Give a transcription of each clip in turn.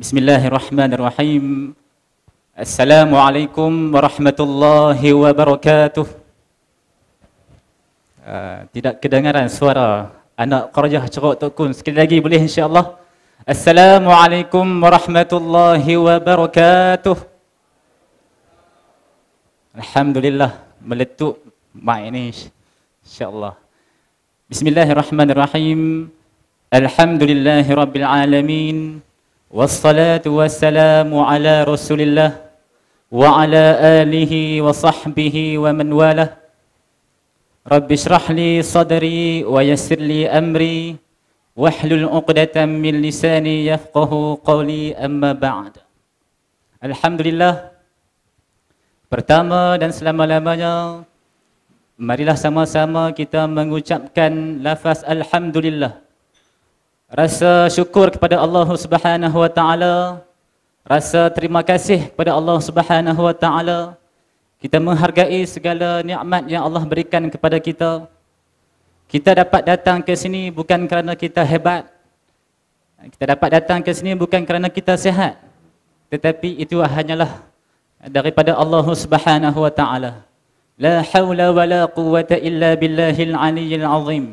بسم الله الرحمن الرحيم السلام عليكم ورحمة الله وبركاته tidak kedengaran suara anak kerajah cerok Tok Kun sekali lagi boleh insyaallah allah Assalamualaikum warahmatullahi wabarakatuh Alhamdulillah meletup mic ni insyaallah Bismillahirrahmanirrahim alhamdulillahirabbil alamin Wassalatu wassalamu ala rasulillah Wa ala alihi wa sahbihi wa man wala Rabbi syrah li sadri wa yasir li amri Wahlul uqdatan min lisani yafqahu qawli amma ba'd Alhamdulillah Pertama dan selama-lamanya Marilah sama-sama kita mengucapkan lafaz Alhamdulillah rasa syukur kepada Allah Subhanahu wa taala rasa terima kasih kepada Allah Subhanahu wa taala kita menghargai segala nikmat yang Allah berikan kepada kita kita dapat datang ke sini bukan kerana kita hebat kita dapat datang ke sini bukan kerana kita sihat tetapi itu hanyalah daripada Allah Subhanahu wa taala la haula wala quwwata illa billahil aliyil azim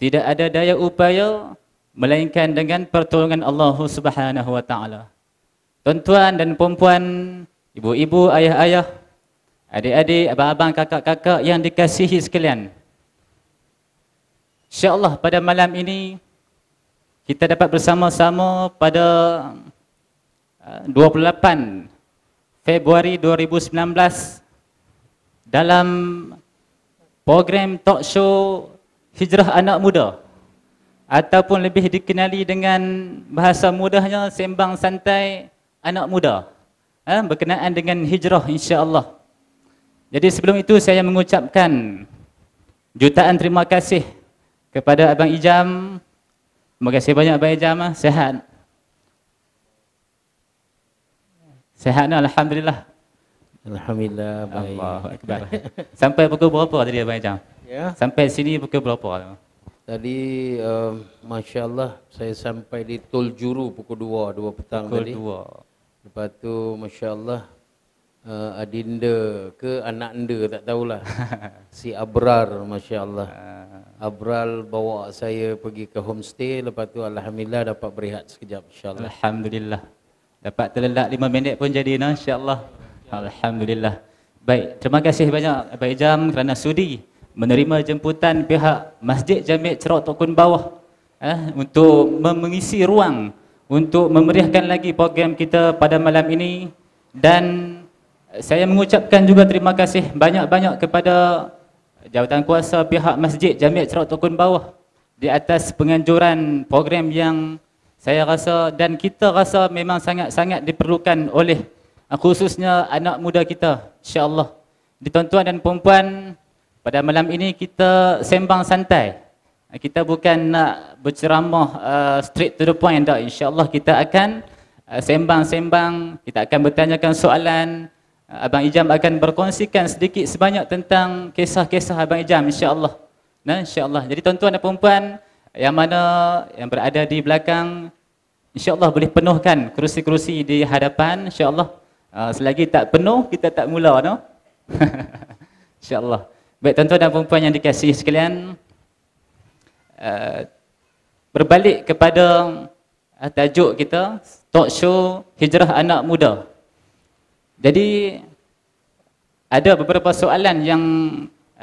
tidak ada daya upaya melainkan dengan pertolongan Allah Subhanahu wa taala. Tuan-tuan dan puan-puan, ibu-ibu, ayah-ayah, adik-adik, abang-abang, kakak-kakak yang dikasihi sekalian. Insya-Allah pada malam ini kita dapat bersama-sama pada 28 uh, Februari 2019 dalam program talk show Hijrah Anak Muda ataupun lebih dikenali dengan bahasa mudahnya sembang santai anak muda ha, berkenaan dengan hijrah Insya Allah. jadi sebelum itu saya mengucapkan jutaan terima kasih kepada Abang Ijam terima kasih banyak Abang Ijam ah. sehat sehat ni Alhamdulillah Alhamdulillah baik. Sampai pukul berapa tadi Abang Ijam? Ya. Sampai sini pukul berapa? Tadi uh, masya-Allah saya sampai di Tol Juru pukul 2, 2 petang pukul tadi. Pukul 2. Lepas tu masya-Allah uh, adinda ke anak anda tak tahulah. si Abrar masya-Allah. Ah. Abral bawa saya pergi ke homestay lepas tu alhamdulillah dapat berehat sekejap insya-Allah. Alhamdulillah. Dapat terlelap 5 minit pun jadi nah insya-Allah. Ya. Alhamdulillah. Baik, terima kasih banyak Abang Ijam kerana sudi menerima jemputan pihak Masjid Jamiat Cerok Tokun Bawah eh, untuk mengisi ruang untuk memeriahkan lagi program kita pada malam ini dan saya mengucapkan juga terima kasih banyak-banyak kepada jawatan kuasa pihak Masjid Jamiat Cerok Tokun Bawah di atas penganjuran program yang saya rasa dan kita rasa memang sangat-sangat diperlukan oleh khususnya anak muda kita insya-Allah di tuan-tuan dan puan-puan pada malam ini kita sembang santai. Kita bukan nak berceramah uh, straight to the point dah. Insya-Allah kita akan uh, sembang-sembang, kita akan bertanyakan soalan. Uh, Abang Ijam akan berkongsikan sedikit sebanyak tentang kisah-kisah Abang Ijam insya-Allah. Nah, insya-Allah. Jadi tuan-tuan dan puan yang mana yang berada di belakang insya-Allah boleh penuhkan kerusi-kerusi di hadapan insya-Allah. Uh, selagi tak penuh kita tak mula noh. InsyaAllah. allah Baik tuan-tuan dan perempuan yang dikasihi sekalian eh, Berbalik kepada eh, tajuk kita Talk show Hijrah Anak Muda Jadi ada beberapa soalan yang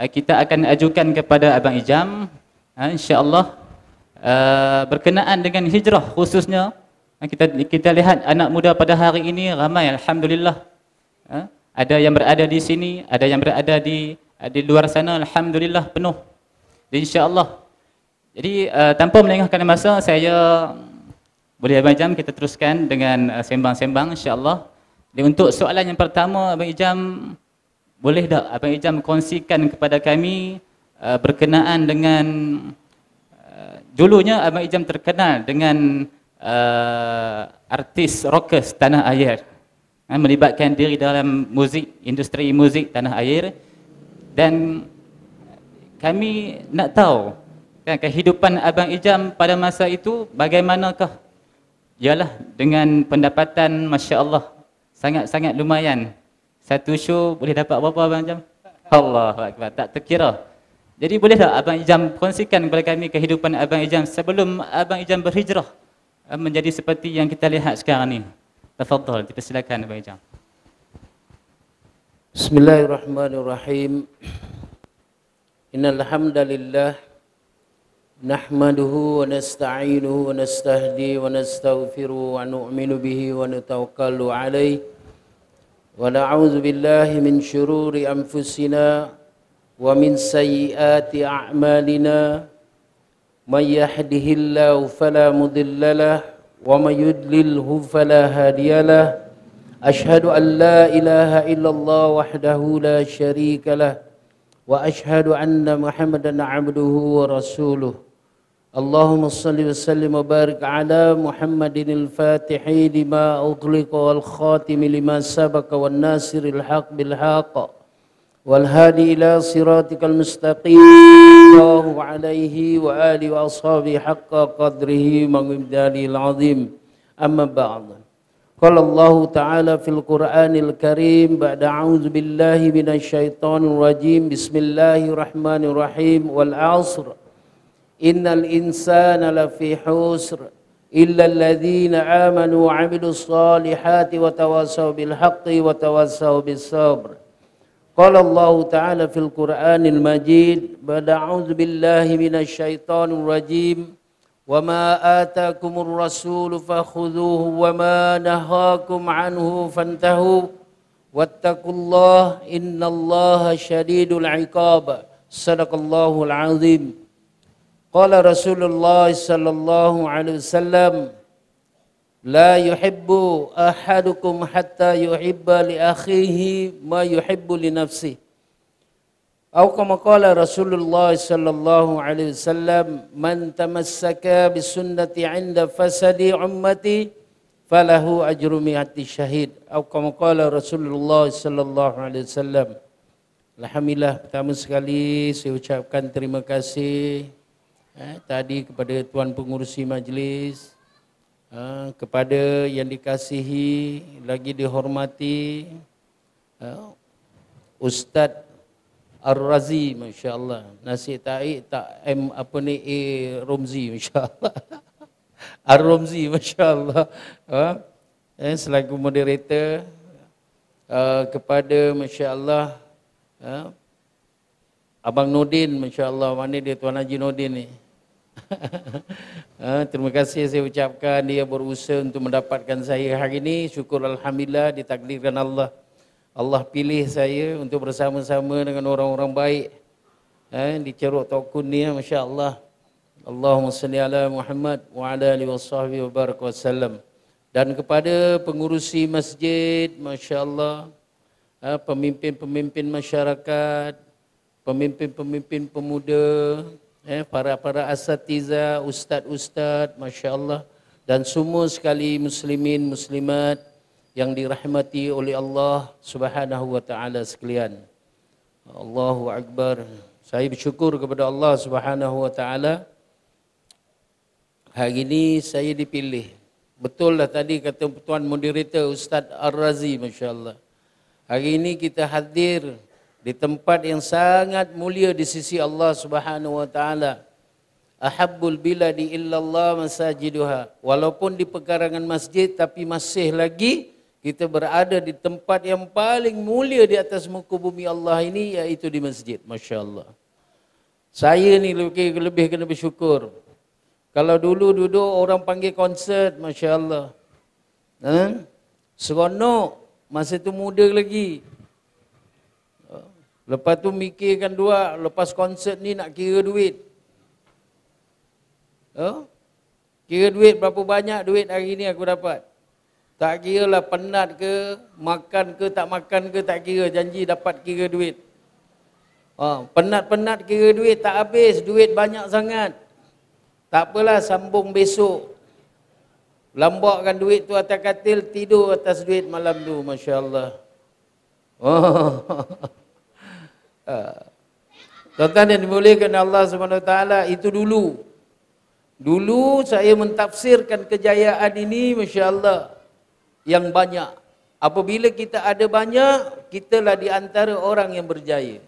eh, kita akan ajukan kepada Abang Ijam uh, InsyaAllah berkenaan dengan hijrah khususnya kita kita lihat anak muda pada hari ini ramai alhamdulillah ada yang berada di sini ada yang berada di Eh, di luar sana alhamdulillah penuh. Jadi insya-Allah. Jadi uh, tanpa melengahkan masa saya mm, boleh Abang Ijam kita teruskan dengan uh, sembang-sembang insya-Allah. Dan untuk soalan yang pertama Abang Ijam boleh tak Abang Ijam kongsikan kepada kami uh, berkenaan dengan uh, dulunya Abang Ijam terkenal dengan uh, artis rockers tanah air. melibatkan diri dalam muzik industri muzik tanah air dan kami nak tahu kan, kehidupan Abang Ijam pada masa itu bagaimanakah ialah dengan pendapatan Masya Allah sangat-sangat lumayan satu show boleh dapat berapa Abang Ijam? Allah Akbar, tak terkira jadi boleh tak Abang Ijam kongsikan kepada kami kehidupan Abang Ijam sebelum Abang Ijam berhijrah menjadi seperti yang kita lihat sekarang ni Tafadhal, dipersilakan Abang Ijam Bismillahirrahmanirrahim Innal hamdalillah nahmaduhu wa nasta'inuhu wa nastahdi wa nastaghfiruh wa nu'minu bihi wa natawakkalu alayh wa na'udzu billahi min shururi anfusina wa min sayyiati a'malina may yahdihillahu fala mudilla lahu wa may yudlilhu fala hadiyalah أشهد أن لا إله إلا الله وحده لا شريك له وأشهد أن محمدا عبده ورسوله اللهم صل وسلم وبارك على محمد الفاتح لما أطلق والخاتم لما سبق والناصر الحق بالحق والهادي إلى صراطك المستقيم الله عليه وآله وأصحابه حق قدره من العظيم أما بعد قال الله تعالى في القرآن الكريم بعد أعوذ بالله من الشيطان الرجيم بسم الله الرحمن الرحيم والعصر إن الإنسان لفي حسر إلا الذين آمنوا وعملوا الصالحات وتواصوا بالحق وتواصوا بالصبر قال الله تعالى في القرآن المجيد بعد أعوذ بالله من الشيطان الرجيم وما آتاكم الرسول فخذوه وما نهاكم عنه فانتهوا واتقوا الله إن الله شديد العقاب صدق الله العظيم قال رسول الله صلى الله عليه وسلم لا يحب أحدكم حتى يحب لأخيه ما يحب لنفسه Aku كما قال رسول الله صلى الله عليه وسلم من تمسك بسنة عند فسد عمتي فله أجر مئة شهيد أو Rasulullah Sallallahu Alaihi Wasallam. Alhamdulillah pertama sekali saya ucapkan terima kasih eh, tadi kepada Tuan Pengurusi Majlis eh, kepada yang dikasihi lagi dihormati eh, Ustaz Ar-Razi masya-Allah. Nasi taik tak M apa ni A Romzi masya-Allah. Ar-Romzi masya-Allah. Ha? Eh, selaku moderator uh, kepada masya-Allah ha? Abang Nodin masya-Allah mana dia Tuan Haji Nodin ni. ha, terima kasih saya ucapkan dia berusaha untuk mendapatkan saya hari ini. Syukur alhamdulillah ditakdirkan Allah. Allah pilih saya untuk bersama-sama dengan orang-orang baik. Eh, di ceruk tokun ni, eh, Masya Allah. Allahumma salli ala Muhammad wa ala alihi wa sahbihi wa baraka wa sallam. Dan kepada pengurusi masjid, Masya Allah. Eh, pemimpin-pemimpin masyarakat, pemimpin-pemimpin pemuda, eh, para-para asatiza, ustaz-ustaz, Masya Allah. Dan semua sekali muslimin, muslimat, yang dirahmati oleh Allah Subhanahu wa taala sekalian. Allahu akbar. Saya bersyukur kepada Allah Subhanahu wa taala hari ini saya dipilih. Betul lah tadi kata tuan moderator Ustaz Ar-Razi masya-Allah. Hari ini kita hadir di tempat yang sangat mulia di sisi Allah Subhanahu wa taala. Ahabbul biladi illallah masajiduha. Walaupun di pekarangan masjid tapi masih lagi kita berada di tempat yang paling mulia di atas muka bumi Allah ini iaitu di masjid. Masya Allah. Saya ni lebih, lebih kena bersyukur. Kalau dulu duduk orang panggil konsert, Masya Allah. Ha? Seronok. Masa tu muda lagi. Lepas tu mikirkan dua, lepas konsert ni nak kira duit. Ha? Kira duit berapa banyak duit hari ni aku dapat. Tak kira lah penat ke, makan ke, tak makan ke, tak kira. Janji dapat kira duit. Ha, penat-penat kira duit, tak habis. Duit banyak sangat. Tak apalah, sambung besok. Lambakkan duit tu atas katil, tidur atas duit malam tu. Masya Allah. Oh. Ha. Ha. Tuan-tuan yang dimuliakan Allah SWT, itu dulu. Dulu saya mentafsirkan kejayaan ini, Masya Allah yang banyak. Apabila kita ada banyak, kitalah di antara orang yang berjaya.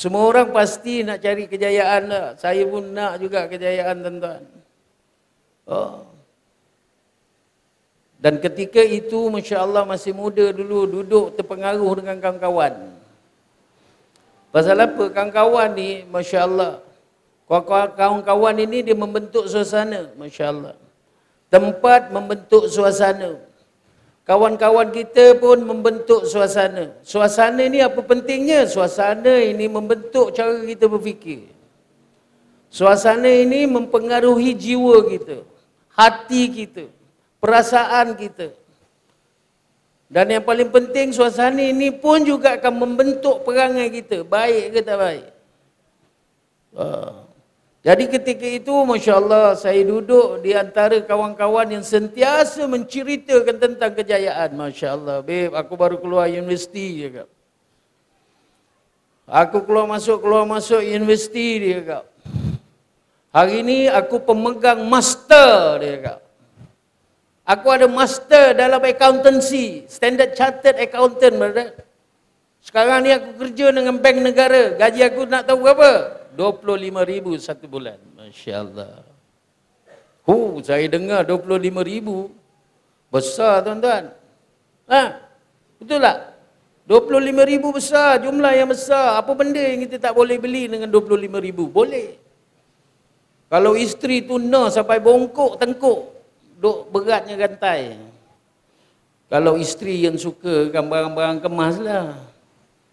Semua orang pasti nak cari kejayaan lah. Saya pun nak juga kejayaan tuan-tuan. Oh. Dan ketika itu, Masya Allah masih muda dulu duduk terpengaruh dengan kawan-kawan. Pasal apa? Kawan-kawan ni, Masya Allah. Kawan-kawan ini dia membentuk suasana, Masya Allah tempat membentuk suasana. Kawan-kawan kita pun membentuk suasana. Suasana ini apa pentingnya? Suasana ini membentuk cara kita berfikir. Suasana ini mempengaruhi jiwa kita, hati kita, perasaan kita. Dan yang paling penting suasana ini pun juga akan membentuk perangai kita, baik ke tak baik. Uh. Jadi ketika itu Masya Allah saya duduk di antara kawan-kawan yang sentiasa menceritakan tentang kejayaan. Masya Allah, babe aku baru keluar universiti dia kak. Aku keluar masuk, keluar masuk universiti dia kak. Hari ini aku pemegang master dia kak. Aku ada master dalam accountancy, standard chartered accountant. Brother. Sekarang ni aku kerja dengan bank negara, gaji aku nak tahu berapa? ribu satu bulan. Masya Allah. Hu, saya dengar ribu besar tuan-tuan. Ha? Betul tak? ribu besar, jumlah yang besar. Apa benda yang kita tak boleh beli dengan ribu. Boleh. Kalau isteri tuna sampai bongkok, tengkuk. Duk beratnya gantai. Kalau isteri yang suka barang-barang kemas lah.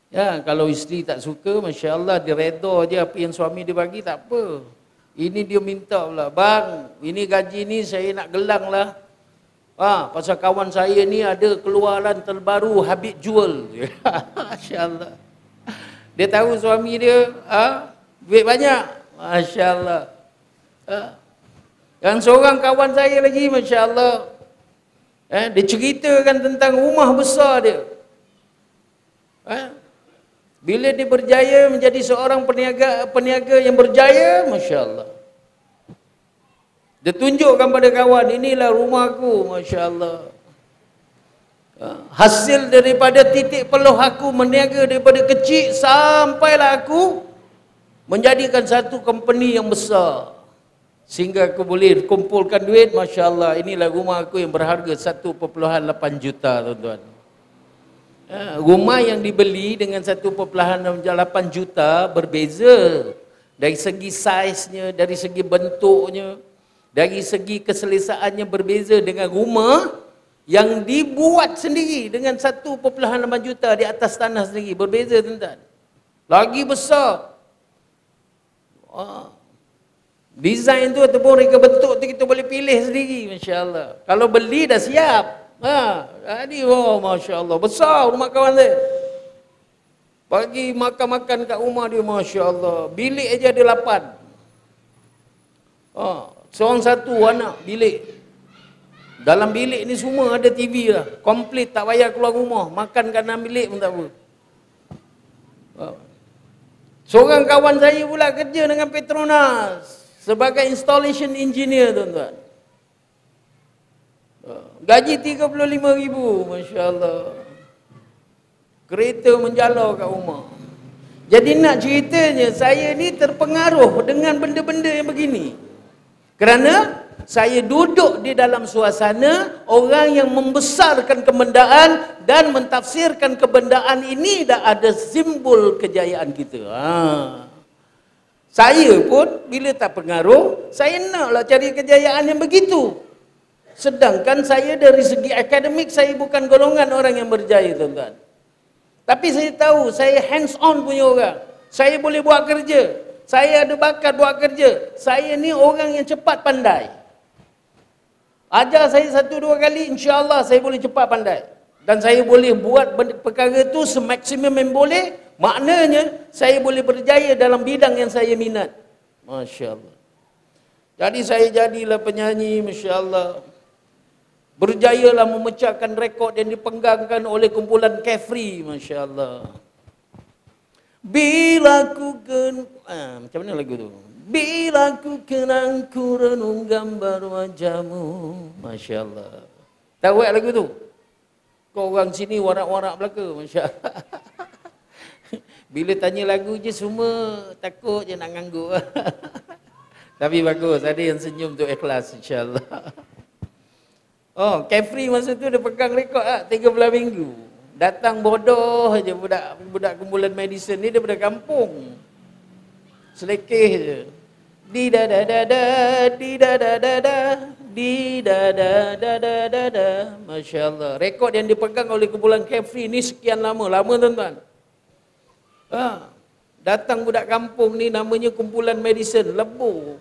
Ya, kalau isteri tak suka, Masya Allah dia reda je apa yang suami dia bagi, tak apa. Ini dia minta pula, bang, ini gaji ni saya nak gelang lah. Ha, pasal kawan saya ni ada keluaran terbaru habis jual. Masya Allah. Dia tahu suami dia, ha, duit banyak. Masya Allah. Ha. Yang seorang kawan saya lagi, Masya Allah. Eh, ha, dia ceritakan tentang rumah besar dia. Eh, bila dia berjaya menjadi seorang peniaga peniaga yang berjaya, masya-Allah. Dia tunjukkan pada kawan, inilah rumah aku, masya-Allah. Ha, hasil daripada titik peluh aku meniaga daripada kecil sampailah aku menjadikan satu company yang besar. Sehingga aku boleh kumpulkan duit, masya-Allah. Inilah rumah aku yang berharga satu lapan juta, tuan-tuan. Eh, rumah yang dibeli dengan 1.8 juta berbeza dari segi saiznya, dari segi bentuknya, dari segi keselesaannya berbeza dengan rumah yang dibuat sendiri dengan 1.8 juta di atas tanah sendiri. Berbeza tuan-tuan. Lagi besar. Wah. Design tu ataupun reka bentuk tu kita boleh pilih sendiri. Masya Allah. Kalau beli dah siap. Ha, jadi oh masya-Allah, besar rumah kawan dia. Bagi makan-makan kat rumah dia masya-Allah. Bilik aja ada lapan. Ha, seorang satu anak bilik. Dalam bilik ni semua ada TV lah. Komplit tak payah keluar rumah, makan kat dalam bilik pun tak apa. Ha. Seorang kawan saya pula kerja dengan Petronas sebagai installation engineer tuan-tuan. Gaji RM35,000, Masya Allah. Kereta menjala kat rumah. Jadi nak ceritanya, saya ni terpengaruh dengan benda-benda yang begini. Kerana saya duduk di dalam suasana orang yang membesarkan kebendaan dan mentafsirkan kebendaan ini dah ada simbol kejayaan kita. Ha. Saya pun bila tak pengaruh, saya naklah cari kejayaan yang begitu. Sedangkan saya dari segi akademik saya bukan golongan orang yang berjaya tuan-tuan. Tapi saya tahu saya hands on punya orang. Saya boleh buat kerja. Saya ada bakat buat kerja. Saya ni orang yang cepat pandai. Ajar saya satu dua kali insya-Allah saya boleh cepat pandai. Dan saya boleh buat perkara tu semaksimum yang boleh. Maknanya saya boleh berjaya dalam bidang yang saya minat. Masya Allah. Jadi saya jadilah penyanyi, Masya Allah berjayalah memecahkan rekod yang dipenggangkan oleh kumpulan Kefri, Masya Allah. Bila ku gen... Ah, macam mana lagu tu? Bila ku kenang ku renung gambar wajahmu. Masya Allah. Tak buat lagu tu? Kau orang sini warak-warak belaka, Masya Allah. Bila tanya lagu je semua takut je nak ngangguk. Tapi bagus, ada yang senyum tu ikhlas insyaAllah. Oh, Kefri masa tu dia pegang rekod lah, 13 minggu. Datang bodoh je budak budak kumpulan medicine ni daripada kampung. Selekeh je. Di da da da da, di da da da da, di da da da da da da. Masya Allah. Rekod yang dipegang oleh kumpulan Kefri ni sekian lama. Lama tuan-tuan. Ha. Datang budak kampung ni namanya kumpulan medicine. Lebur.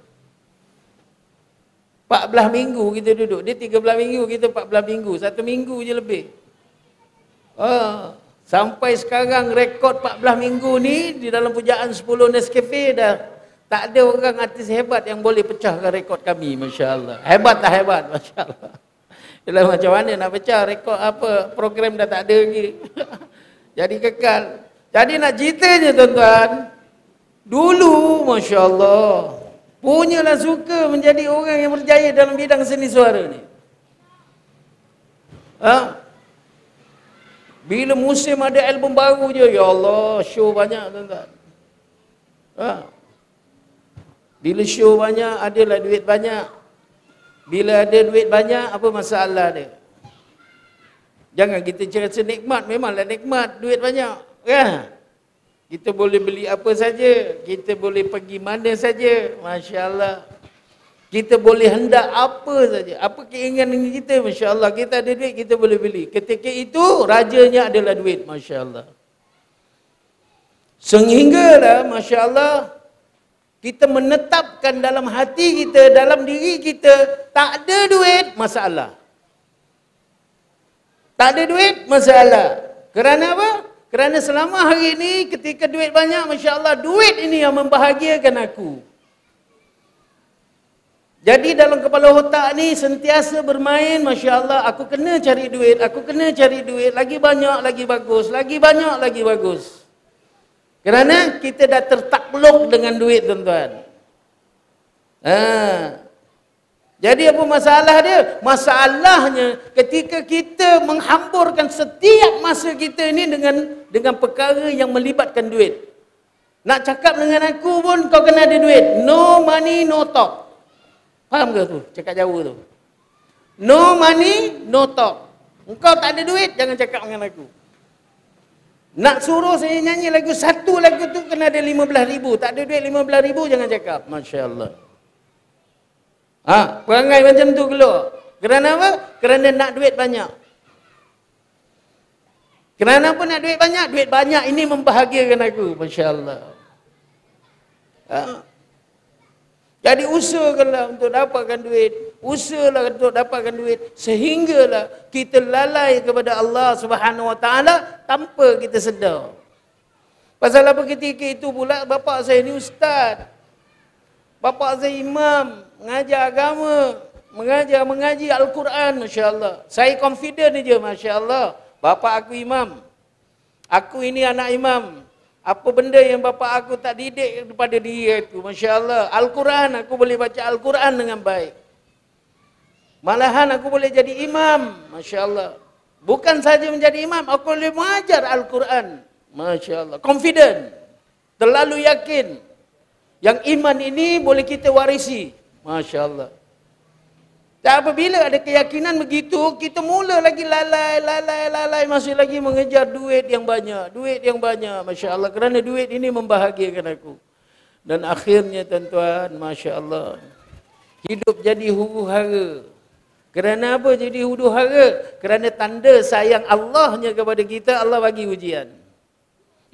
14 minggu kita duduk. Dia 13 minggu, kita 14 minggu. Satu minggu je lebih. Oh. Sampai sekarang rekod 14 minggu ni di dalam pujaan 10 Nescafe dah tak ada orang artis hebat yang boleh pecahkan rekod kami, Masya Allah. Hebat tak lah, hebat, Masya Allah. Yalah, macam mana nak pecah rekod apa, program dah tak ada lagi. Jadi kekal. Jadi nak ceritanya tuan-tuan, dulu Masya Allah, Punyalah suka menjadi orang yang berjaya dalam bidang seni suara ni. Ha? Bila musim ada album baru je, ya Allah, show banyak tuan-tuan. Ha? Bila show banyak, ada adalah duit banyak. Bila ada duit banyak, apa masalah dia? Jangan kita cerita nikmat, memanglah nikmat, duit banyak. Kan? Ya? Kita boleh beli apa saja. Kita boleh pergi mana saja. Masya Allah. Kita boleh hendak apa saja. Apa keinginan kita? Masya Allah. Kita ada duit, kita boleh beli. Ketika itu, rajanya adalah duit. Masya Allah. lah, Masya Allah, kita menetapkan dalam hati kita, dalam diri kita, tak ada duit, masalah. Tak ada duit, masalah. Kerana apa? Kerana selama hari ini ketika duit banyak, Masya Allah duit ini yang membahagiakan aku. Jadi dalam kepala otak ni sentiasa bermain, Masya Allah aku kena cari duit, aku kena cari duit, lagi banyak lagi bagus, lagi banyak lagi bagus. Kerana kita dah tertakluk dengan duit tuan-tuan. Haa. Jadi apa masalah dia? Masalahnya ketika kita menghamburkan setiap masa kita ini dengan dengan perkara yang melibatkan duit. Nak cakap dengan aku pun kau kena ada duit. No money, no talk. Faham ke tu? Cakap jauh tu. No money, no talk. Engkau tak ada duit, jangan cakap dengan aku. Nak suruh saya nyanyi lagu satu lagu tu kena ada lima belas ribu. Tak ada duit lima belas ribu, jangan cakap. Masya Allah. Ha? Perangai macam tu keluar. Kerana apa? Kerana nak duit banyak. Kerana apa nak duit banyak? Duit banyak ini membahagiakan aku. Masya Allah. Ha? Jadi usahakanlah untuk dapatkan duit. Usahalah untuk dapatkan duit. Sehinggalah kita lalai kepada Allah Subhanahu Wa Taala tanpa kita sedar. Pasal apa ketika itu pula bapa saya ni ustaz. bapa saya imam mengajar agama, mengajar mengaji Al-Quran, Masya Allah. Saya confident je, Masya Allah. Bapak aku imam. Aku ini anak imam. Apa benda yang bapa aku tak didik kepada dia itu, Masya Allah. Al-Quran, aku boleh baca Al-Quran dengan baik. Malahan aku boleh jadi imam, Masya Allah. Bukan saja menjadi imam, aku boleh mengajar Al-Quran. Masya Allah, confident. Terlalu yakin. Yang iman ini boleh kita warisi. Masya Allah. Dan apabila ada keyakinan begitu, kita mula lagi lalai, lalai, lalai. Masih lagi mengejar duit yang banyak. Duit yang banyak, Masya Allah. Kerana duit ini membahagiakan aku. Dan akhirnya tuan-tuan, Masya Allah. Hidup jadi huru hara. Kerana apa jadi huru hara? Kerana tanda sayang Allahnya kepada kita, Allah bagi ujian.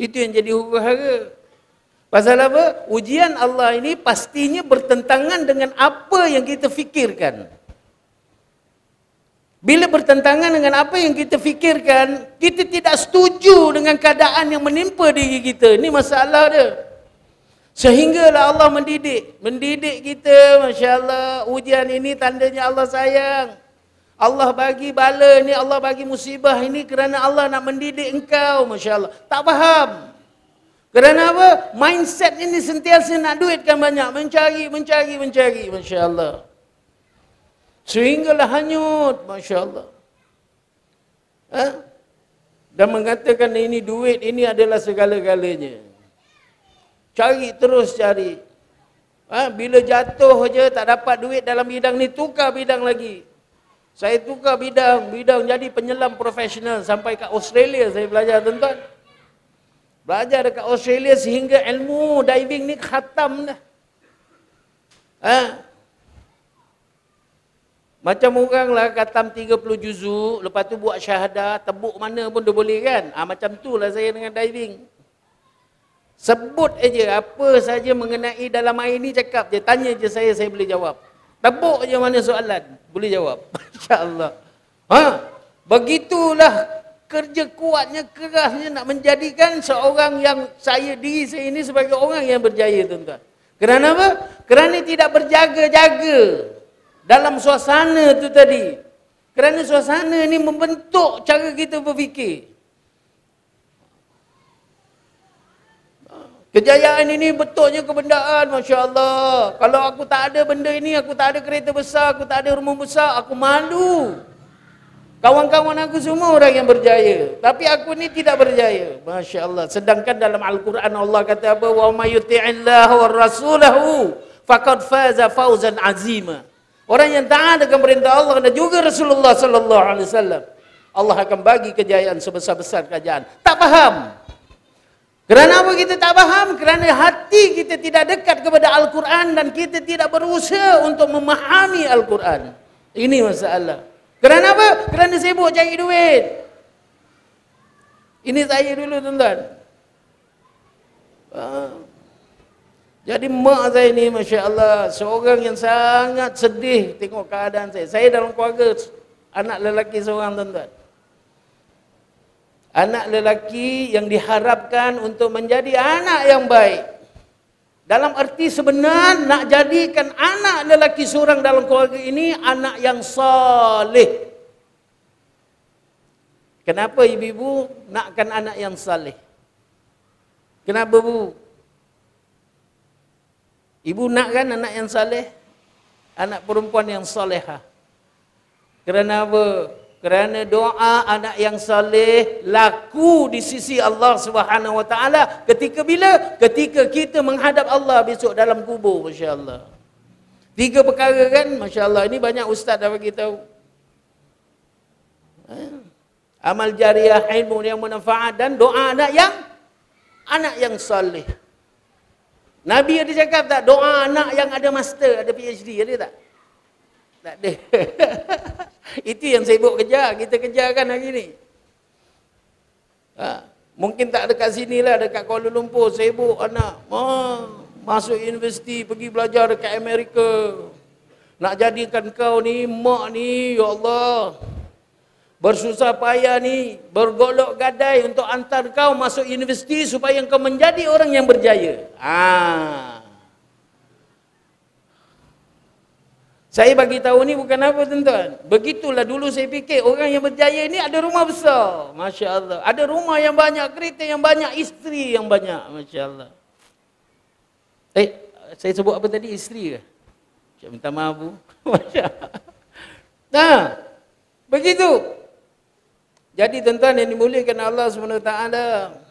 Itu yang jadi huru hara. Pasal apa? Ujian Allah ini pastinya bertentangan dengan apa yang kita fikirkan. Bila bertentangan dengan apa yang kita fikirkan, kita tidak setuju dengan keadaan yang menimpa diri kita. Ini masalah dia. Sehinggalah Allah mendidik. Mendidik kita, Masya Allah, ujian ini tandanya Allah sayang. Allah bagi bala ini, Allah bagi musibah ini kerana Allah nak mendidik engkau, Masya Allah. Tak faham. Tak faham. Kerana apa? Mindset ini sentiasa nak duitkan banyak. Mencari, mencari, mencari. Masya Allah. Sehinggalah hanyut. Masya Allah. Ha? Dan mengatakan ini duit, ini adalah segala-galanya. Cari terus cari. Ha? Bila jatuh saja tak dapat duit dalam bidang ni tukar bidang lagi. Saya tukar bidang, bidang jadi penyelam profesional sampai ke Australia saya belajar tuan-tuan. Belajar dekat Australia sehingga ilmu diving ni khatam dah. Ha? Macam orang lah khatam 30 juzuk, lepas tu buat syahadah, tebuk mana pun dia boleh kan? Ha, macam tu lah saya dengan diving. Sebut aja apa saja mengenai dalam air ni cakap je. Tanya je saya, saya boleh jawab. Tebuk je mana soalan, boleh jawab. Insya Allah. Ha? Begitulah kerja kuatnya, kerasnya nak menjadikan seorang yang saya diri saya ini sebagai orang yang berjaya tuan-tuan. Kerana apa? Kerana tidak berjaga-jaga dalam suasana tu tadi. Kerana suasana ini membentuk cara kita berfikir. Kejayaan ini betulnya kebendaan, Masya Allah. Kalau aku tak ada benda ini, aku tak ada kereta besar, aku tak ada rumah besar, aku malu. Kawan-kawan aku semua orang yang berjaya. Tapi aku ni tidak berjaya. Masya Allah. Sedangkan dalam Al-Quran Allah kata apa? Wa mayuti'illahu wa rasulahu faqad faza fawzan azima. Orang yang taat dengan perintah Allah dan juga Rasulullah sallallahu alaihi wasallam Allah akan bagi kejayaan sebesar-besar kejayaan. Tak faham. Kerana apa kita tak faham? Kerana hati kita tidak dekat kepada Al-Quran dan kita tidak berusaha untuk memahami Al-Quran. Ini masalah. Kerana apa? Kerana sibuk cari duit. Ini saya dulu tuan-tuan. Ah. Jadi mak saya ni Masya Allah seorang yang sangat sedih tengok keadaan saya. Saya dalam keluarga anak lelaki seorang tuan-tuan. Anak lelaki yang diharapkan untuk menjadi anak yang baik. Dalam erti sebenar nak jadikan anak lelaki seorang dalam keluarga ini anak yang saleh. Kenapa ibu-ibu nakkan anak yang saleh? Kenapa bu? Ibu nakkan anak yang saleh? Anak perempuan yang salehah. Kerana apa? Kerana doa anak yang soleh laku di sisi Allah Subhanahu Wa Taala ketika bila? Ketika kita menghadap Allah besok dalam kubur masya-Allah. Tiga perkara kan masya-Allah ini banyak ustaz dah bagi tahu. Eh? Amal jariah, ilmu yang bermanfaat dan doa anak yang anak yang soleh. Nabi ada cakap tak doa anak yang ada master, ada PhD, ada tak? Tak ada. Itu yang sibuk kejar, kita kejarkan hari ni. Ha. Mungkin tak dekat sini lah, dekat Kuala Lumpur, sibuk anak. Ha. Masuk universiti, pergi belajar dekat Amerika. Nak jadikan kau ni, mak ni, ya Allah. Bersusah payah ni, bergolok gadai untuk antar kau masuk universiti supaya kau menjadi orang yang berjaya. Ah. Saya bagi tahu ni bukan apa tuan-tuan. Begitulah dulu saya fikir orang yang berjaya ni ada rumah besar. Masya Allah. Ada rumah yang banyak, kereta yang banyak, isteri yang banyak. Masya Allah. Eh, saya sebut apa tadi? Isteri ke? Saya minta maaf bu. Masya Allah. Nah, ha, begitu. Jadi tuan-tuan yang dimuliakan Allah SWT. Masya Allah.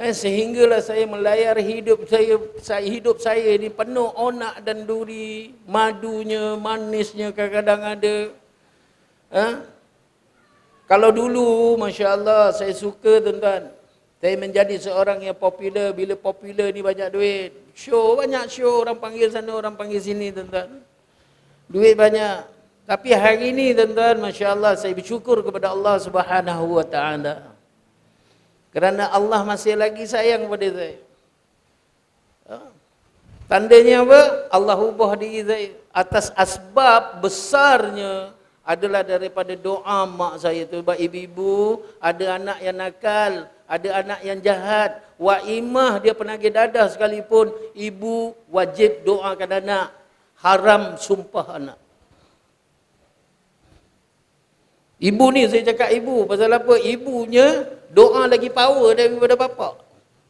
Eh, sehinggalah saya melayar hidup saya, saya hidup saya ini penuh onak dan duri, madunya, manisnya kadang-kadang ada. Eh? Kalau dulu, Masya Allah, saya suka tuan-tuan. Saya menjadi seorang yang popular, bila popular ni banyak duit. Show, banyak show, orang panggil sana, orang panggil sini tuan-tuan. Duit banyak. Tapi hari ini tuan-tuan, Masya Allah, saya bersyukur kepada Allah Subhanahu Wa Taala. Kerana Allah masih lagi sayang pada saya. Ha? Tandanya apa? Allah ubah diri saya. Atas asbab besarnya adalah daripada doa mak saya tu. Sebab ibu-ibu ada anak yang nakal. Ada anak yang jahat. Wa imah dia penagih dadah sekalipun. Ibu wajib doakan anak. Haram sumpah anak. Ibu ni saya cakap ibu pasal apa? Ibunya doa lagi power daripada bapa.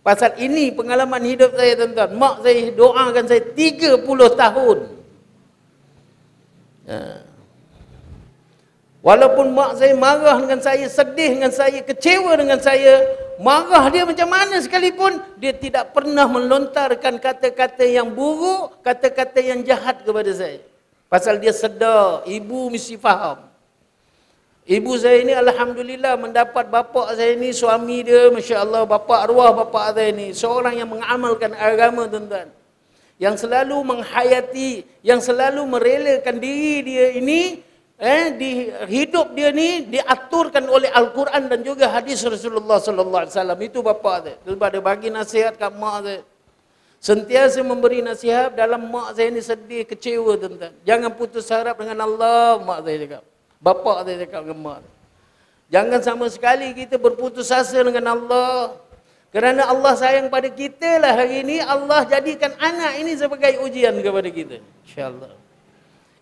Pasal ini pengalaman hidup saya tuan-tuan. Mak saya doakan saya 30 tahun. Ha. Walaupun mak saya marah dengan saya, sedih dengan saya, kecewa dengan saya, marah dia macam mana sekalipun, dia tidak pernah melontarkan kata-kata yang buruk, kata-kata yang jahat kepada saya. Pasal dia sedar, ibu mesti faham. Ibu saya ini, alhamdulillah mendapat bapa saya ini suami dia masya-Allah bapa arwah bapa saya ini seorang yang mengamalkan agama tuan-tuan. Yang selalu menghayati, yang selalu merelakan diri dia ini eh di hidup dia ni diaturkan oleh al-Quran dan juga hadis Rasulullah sallallahu alaihi wasallam. Itu bapa dia. Terus dia bagi nasihat kat mak dia. Sentiasa memberi nasihat dalam mak saya ni sedih, kecewa tuan-tuan. Jangan putus harap dengan Allah, mak saya cakap. Bapa dia cakap dengan mak. Jangan sama sekali kita berputus asa dengan Allah. Kerana Allah sayang pada kita lah hari ini, Allah jadikan anak ini sebagai ujian kepada kita. InsyaAllah.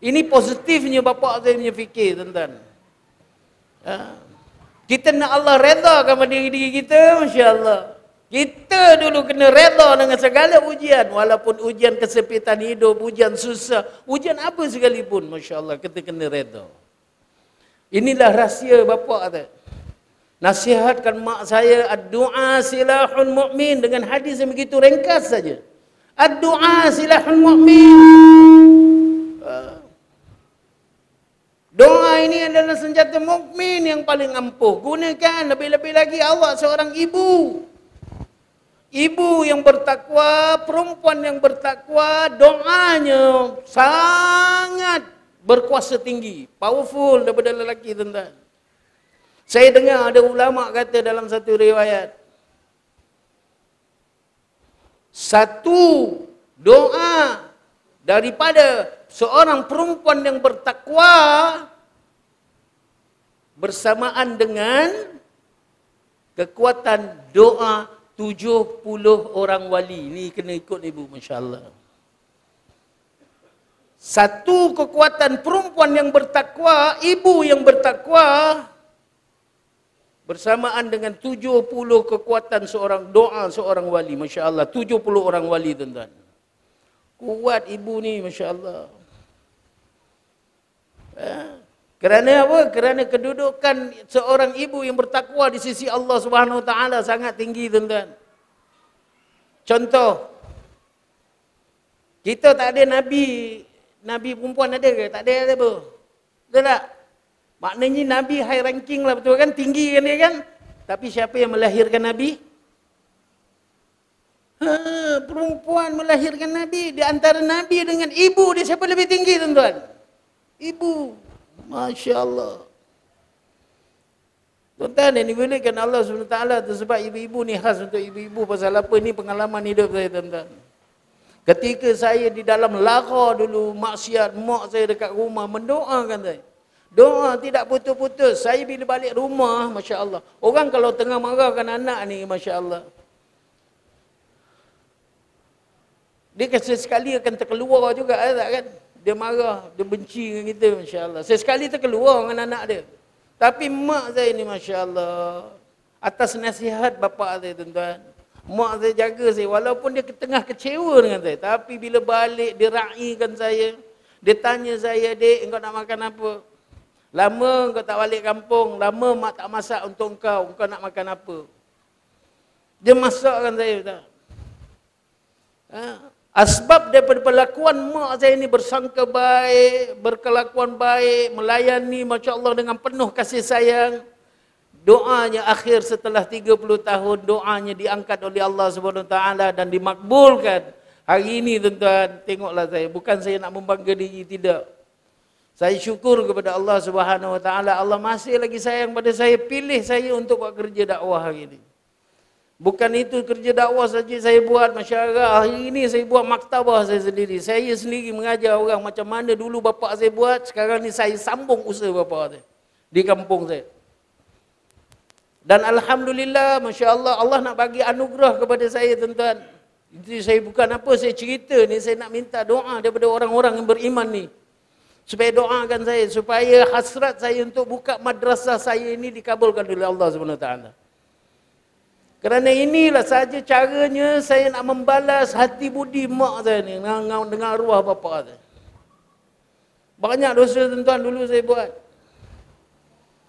Ini positifnya bapak saya punya fikir, tuan-tuan. Ha? Kita nak Allah reda kepada diri-diri kita, insyaAllah. Kita dulu kena reda dengan segala ujian. Walaupun ujian kesepitan hidup, ujian susah, ujian apa sekalipun, insyaAllah kita kena reda. Inilah rahsia bapa kata. Nasihatkan mak saya addu'a silahun mukmin dengan hadis yang begitu ringkas saja. Addu'a silahun mukmin. Ha. Doa ini adalah senjata mukmin yang paling ampuh. Gunakan lebih-lebih lagi awak seorang ibu. Ibu yang bertakwa, perempuan yang bertakwa, doanya sangat berkuasa tinggi, powerful daripada lelaki tuan-tuan. Saya dengar ada ulama kata dalam satu riwayat satu doa daripada seorang perempuan yang bertakwa bersamaan dengan kekuatan doa 70 orang wali. Ini kena ikut ibu, insyaAllah. Satu kekuatan perempuan yang bertakwa, ibu yang bertakwa bersamaan dengan 70 kekuatan seorang doa seorang wali, masya-Allah 70 orang wali tuan-tuan. Kuat ibu ni masya-Allah. Ya. Ha? Kerana apa? Kerana kedudukan seorang ibu yang bertakwa di sisi Allah Subhanahu Taala sangat tinggi tuan-tuan. Contoh kita tak ada nabi Nabi perempuan ada ke? Tak ada ke? Betul tak? Maknanya Nabi high ranking lah betul kan? Tinggi kan dia kan? Tapi siapa yang melahirkan Nabi? Ha, perempuan melahirkan Nabi di antara Nabi dengan ibu dia siapa lebih tinggi tuan-tuan? Ibu. Masya Allah. Tuan-tuan ini bolehkan Allah SWT tu sebab ibu-ibu ni khas untuk ibu-ibu pasal apa ni pengalaman hidup saya tuan-tuan. Ketika saya di dalam lara dulu, maksiat mak saya dekat rumah mendoakan saya. Doa tidak putus-putus. Saya bila balik rumah, Masya Allah. Orang kalau tengah marahkan anak ni, Masya Allah. Dia kan sesekali akan terkeluar juga, eh, kan? Dia marah, dia benci dengan kita, Masya Allah. Sesekali terkeluar dengan anak dia. Tapi mak saya ni, Masya Allah. Atas nasihat bapak saya, tuan-tuan. Mak saya jaga saya walaupun dia tengah kecewa dengan saya tapi bila balik dia raikan saya. Dia tanya saya, "Dek, engkau nak makan apa?" Lama engkau tak balik kampung, lama mak tak masak untuk engkau, engkau nak makan apa? Dia masakkan saya tak? Ha? Asbab daripada perlakuan mak saya ini bersangka baik, berkelakuan baik, melayani Masya Allah dengan penuh kasih sayang, doanya akhir setelah 30 tahun doanya diangkat oleh Allah Subhanahu wa taala dan dimakbulkan. Hari ini tuan-tuan tengoklah saya bukan saya nak membangga diri tidak. Saya syukur kepada Allah Subhanahu wa taala Allah masih lagi sayang pada saya pilih saya untuk buat kerja dakwah hari ini. Bukan itu kerja dakwah saja saya buat masyarakat. Hari ini saya buat maktabah saya sendiri. Saya sendiri mengajar orang macam mana dulu bapa saya buat, sekarang ni saya sambung usaha bapa saya di kampung saya. Dan Alhamdulillah, Masya Allah, Allah nak bagi anugerah kepada saya tuan-tuan. Itu saya bukan apa, saya cerita ni, saya nak minta doa daripada orang-orang yang beriman ni. Supaya doakan saya, supaya hasrat saya untuk buka madrasah saya ini dikabulkan oleh Allah SWT. Kerana inilah saja caranya saya nak membalas hati budi mak saya ni dengan, dengan arwah bapa saya. Banyak dosa tuan-tuan dulu saya buat.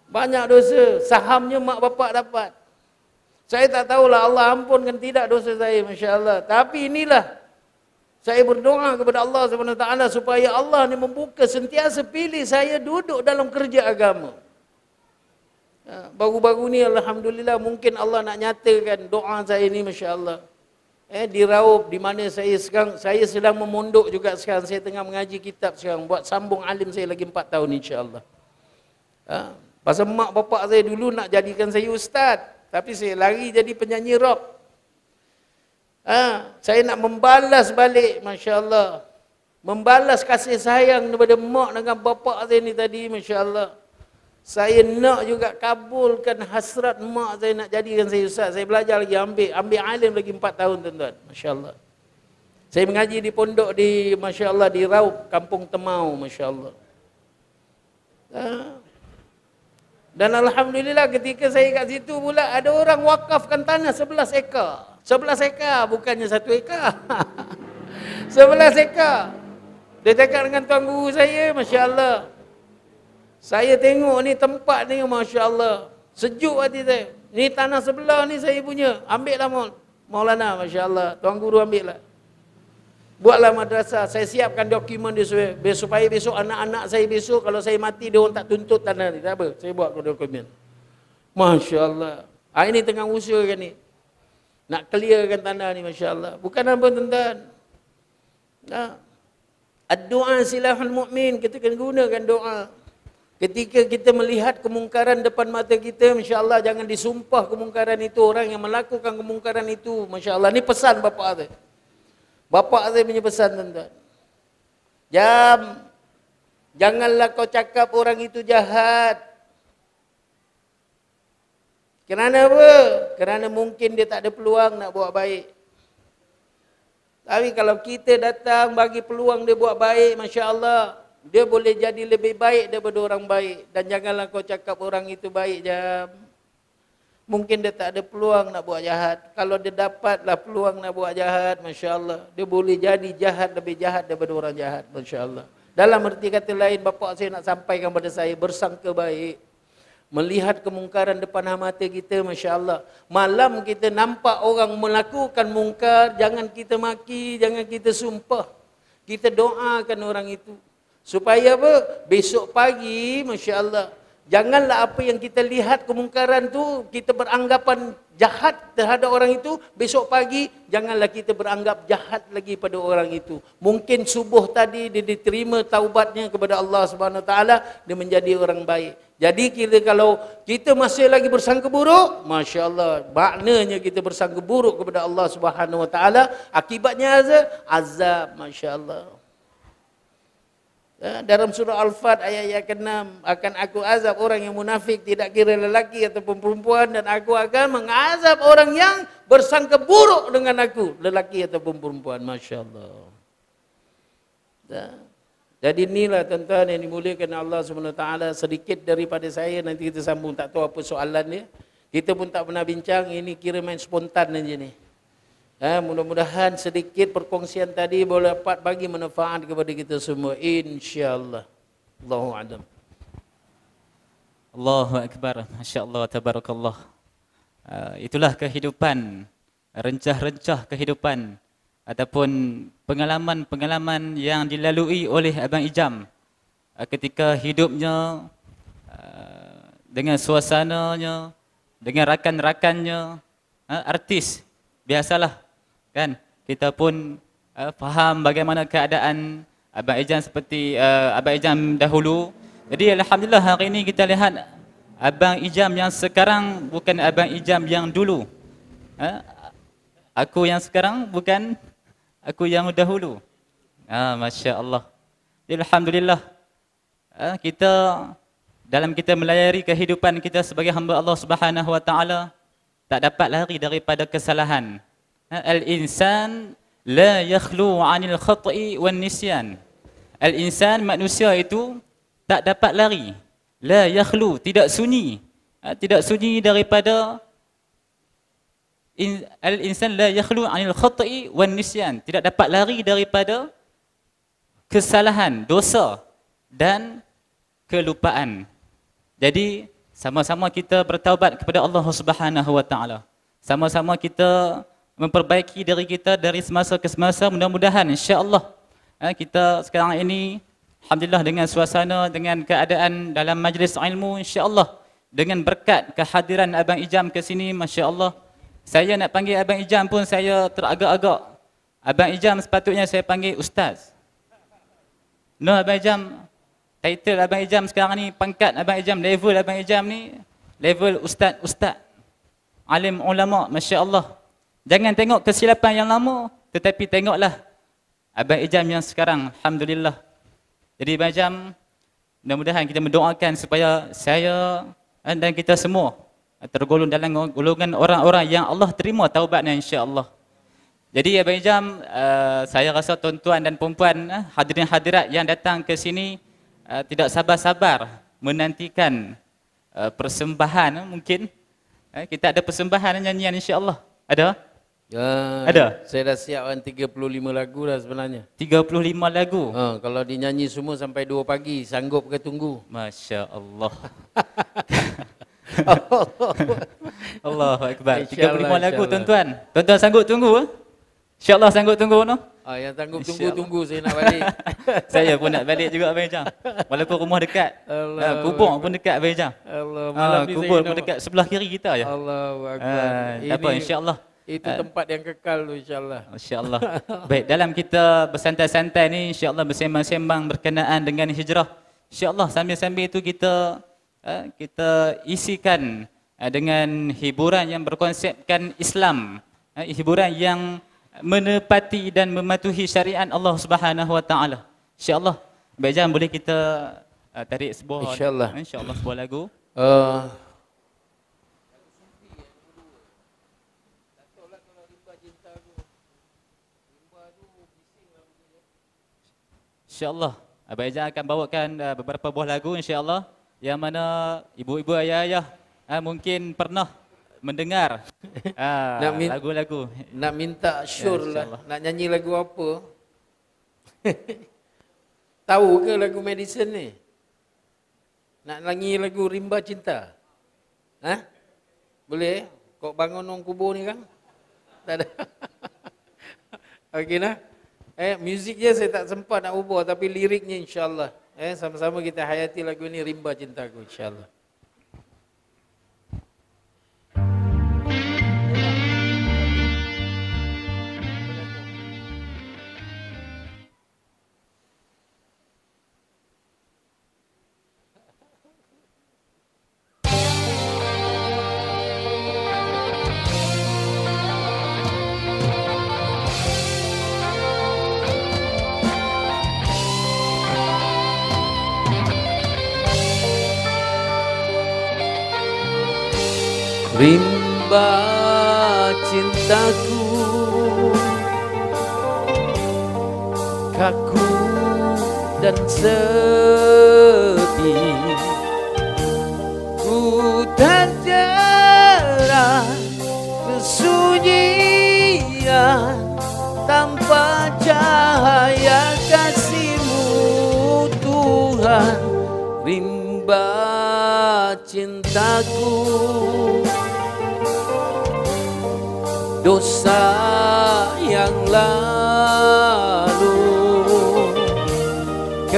Banyak dosa, sahamnya mak bapak dapat. Saya tak tahulah Allah ampunkan tidak dosa saya, Masya Allah. Tapi inilah, saya berdoa kepada Allah SWT supaya Allah ni membuka sentiasa pilih saya duduk dalam kerja agama. Ya, baru-baru ni Alhamdulillah mungkin Allah nak nyatakan doa saya ini Masya Allah. Eh, diraup di mana saya sekarang, saya sedang memunduk juga sekarang. Saya tengah mengaji kitab sekarang. Buat sambung alim saya lagi empat tahun insyaallah. Ha? Pasal mak bapak saya dulu nak jadikan saya ustaz. Tapi saya lari jadi penyanyi rock. Ha, saya nak membalas balik, Masya Allah. Membalas kasih sayang daripada mak dengan bapak saya ni tadi, Masya Allah. Saya nak juga kabulkan hasrat mak saya nak jadikan saya ustaz. Saya belajar lagi, ambil ambil alim lagi 4 tahun tuan-tuan. Masya Allah. Saya mengaji di pondok di, Masya Allah, di Raub, Kampung Temau, Masya Allah. Ha, dan Alhamdulillah ketika saya kat situ pula ada orang wakafkan tanah 11 ekar. 11 ekar bukannya 1 ekar. 11 ekar. Dia cakap dengan tuan guru saya, Masya Allah. Saya tengok ni tempat ni, Masya Allah. Sejuk hati saya. Ni tanah sebelah ni saya punya. Ambil lah maul. Maulana, Masya Allah. Tuan guru ambil lah buatlah madrasah saya siapkan dokumen dia supaya, supaya besok anak-anak saya besok kalau saya mati dia orang tak tuntut tanda ni tak apa saya buat dokumen masya-Allah ha, ini tengah usaha kan ni nak clearkan tanda ni masya-Allah bukan apa tuan-tuan nah doa silahul mukmin kita kena gunakan doa Ketika kita melihat kemungkaran depan mata kita, insyaAllah jangan disumpah kemungkaran itu. Orang yang melakukan kemungkaran itu, insyaAllah. Ini pesan bapa tu. Bapa saya punya pesan tuan-tuan. Jam. Janganlah kau cakap orang itu jahat. Kenapa apa? Kerana mungkin dia tak ada peluang nak buat baik. Tapi kalau kita datang bagi peluang dia buat baik, Masya Allah. Dia boleh jadi lebih baik daripada orang baik. Dan janganlah kau cakap orang itu baik, Jam mungkin dia tak ada peluang nak buat jahat. Kalau dia dapatlah peluang nak buat jahat, masya-Allah, dia boleh jadi jahat lebih jahat daripada orang jahat, masya-Allah. Dalam erti kata lain, bapa saya nak sampaikan kepada saya bersangka baik. Melihat kemungkaran depan mata kita, Masya Allah. Malam kita nampak orang melakukan mungkar, jangan kita maki, jangan kita sumpah. Kita doakan orang itu. Supaya apa? Besok pagi, Masya Allah, Janganlah apa yang kita lihat kemungkaran tu kita beranggapan jahat terhadap orang itu besok pagi janganlah kita beranggap jahat lagi pada orang itu. Mungkin subuh tadi dia diterima taubatnya kepada Allah Subhanahu taala dia menjadi orang baik. Jadi kita kalau kita masih lagi bersangka buruk, masya-Allah, maknanya kita bersangka buruk kepada Allah Subhanahu wa taala, akibatnya azab, azab masya-Allah. Eh, dalam surah Al-Fat ayat yang ke-6 Akan aku azab orang yang munafik Tidak kira lelaki atau perempuan Dan aku akan mengazab orang yang Bersangka buruk dengan aku Lelaki atau perempuan Masya Allah ya. Jadi inilah tuan-tuan yang dimuliakan Allah SWT Sedikit daripada saya Nanti kita sambung tak tahu apa soalan dia Kita pun tak pernah bincang Ini kira main spontan saja ni Eh, mudah-mudahan sedikit perkongsian tadi boleh dapat bagi manfaat kepada kita semua. InsyaAllah. Allahu Adam. Allahu Akbar. MasyaAllah. Tabarakallah. Uh, itulah kehidupan. Rencah-rencah kehidupan. Ataupun pengalaman-pengalaman yang dilalui oleh Abang Ijam. Uh, ketika hidupnya. Uh, dengan suasananya. Dengan rakan-rakannya. Uh, artis. Biasalah kan kita pun uh, faham bagaimana keadaan Abang Ejan seperti uh, Abang Ejan dahulu jadi Alhamdulillah hari ini kita lihat Abang Ijam yang sekarang bukan Abang Ijam yang dulu ha? aku yang sekarang bukan aku yang dahulu ha, ah, Masya Allah Alhamdulillah ha, kita dalam kita melayari kehidupan kita sebagai hamba Allah Subhanahu Wa Taala tak dapat lari daripada kesalahan Al-insan la yakhlu 'anil khata'i wan nisyan. Al-insan manusia itu tak dapat lari. La yakhlu tidak sunyi. Ha, tidak sunyi daripada al-insan la yakhlu 'anil khata'i wan nisyan. Tidak dapat lari daripada kesalahan, dosa dan kelupaan. Jadi sama-sama kita bertaubat kepada Allah Subhanahu wa taala. Sama-sama kita memperbaiki diri kita dari semasa ke semasa mudah-mudahan insya-Allah eh, kita sekarang ini alhamdulillah dengan suasana dengan keadaan dalam majlis ilmu insya-Allah dengan berkat kehadiran abang Ijam ke sini masya-Allah saya nak panggil abang Ijam pun saya teragak-agak abang Ijam sepatutnya saya panggil ustaz no abang Ijam title abang Ijam sekarang ni pangkat abang Ijam level abang Ijam ni level ustaz ustaz alim ulama masya-Allah Jangan tengok kesilapan yang lama, tetapi tengoklah Abang Ijam yang sekarang, Alhamdulillah. Jadi Ijam, mudah-mudahan kita mendoakan supaya saya eh, dan kita semua eh, tergolong dalam golongan orang-orang yang Allah terima taubatnya Insya Allah. Jadi Abang Ijam, eh, saya rasa tuan-tuan dan perempuan hadirin-hadirat yang datang ke sini tidak sabar-sabar menantikan persembahan mungkin. Kita ada persembahan nyanyian Insya Allah. Ada? Ya, ada. Saya dah siapkan 35 lagu dah sebenarnya. 35 lagu. Ha, kalau dinyanyi semua sampai 2 pagi, sanggup ke tunggu? Masya-Allah. Allahu akbar. 35 lagu tuan-tuan. Tuan-tuan sanggup tunggu ke? Eh? Insya-Allah sanggup tunggu No. Ah, yang sanggup tunggu tunggu saya nak balik. saya pun nak balik juga Abang Jang. Walaupun rumah dekat. Allah. Ah, kubur pun dekat Abang Jang. ha, ah, kubur pun dekat sebelah kiri kita ya. Allahu ah, akbar. Ha, apa insya-Allah. Itu eh. tempat yang kekal tu insyaAllah. InsyaAllah. Baik, dalam kita bersantai-santai ni insyaAllah bersembang-sembang berkenaan dengan hijrah. InsyaAllah sambil-sambil itu kita eh, kita isikan eh, dengan hiburan yang berkonsepkan Islam. Hiburan yang menepati dan mematuhi syariat Allah Subhanahu Wa Taala. InsyaAllah. Baik, jangan boleh kita tarik sebuah, Insya Allah. sebuah lagu. InsyaAllah. Uh. InsyaAllah Abang Ejan akan bawakan uh, beberapa buah lagu insyaAllah Yang mana ibu-ibu ayah-ayah uh, mungkin pernah mendengar eh, lagu-lagu uh, nak, nak minta sure ya, lah, nak nyanyi lagu apa Tahu ke lagu medicine ni? Nak nyanyi lagu rimba cinta? Ha? Boleh? Kok bangun orang kubur ni kan? Tak ada. Okey Eh, muzik je saya tak sempat nak ubah tapi liriknya insyaAllah. Eh, sama-sama kita hayati lagu ini Rimba Cintaku insyaAllah. dan sedih Ku terjera kesunyian Tanpa cahaya kasihmu Tuhan Rimba cintaku Dosa yang lain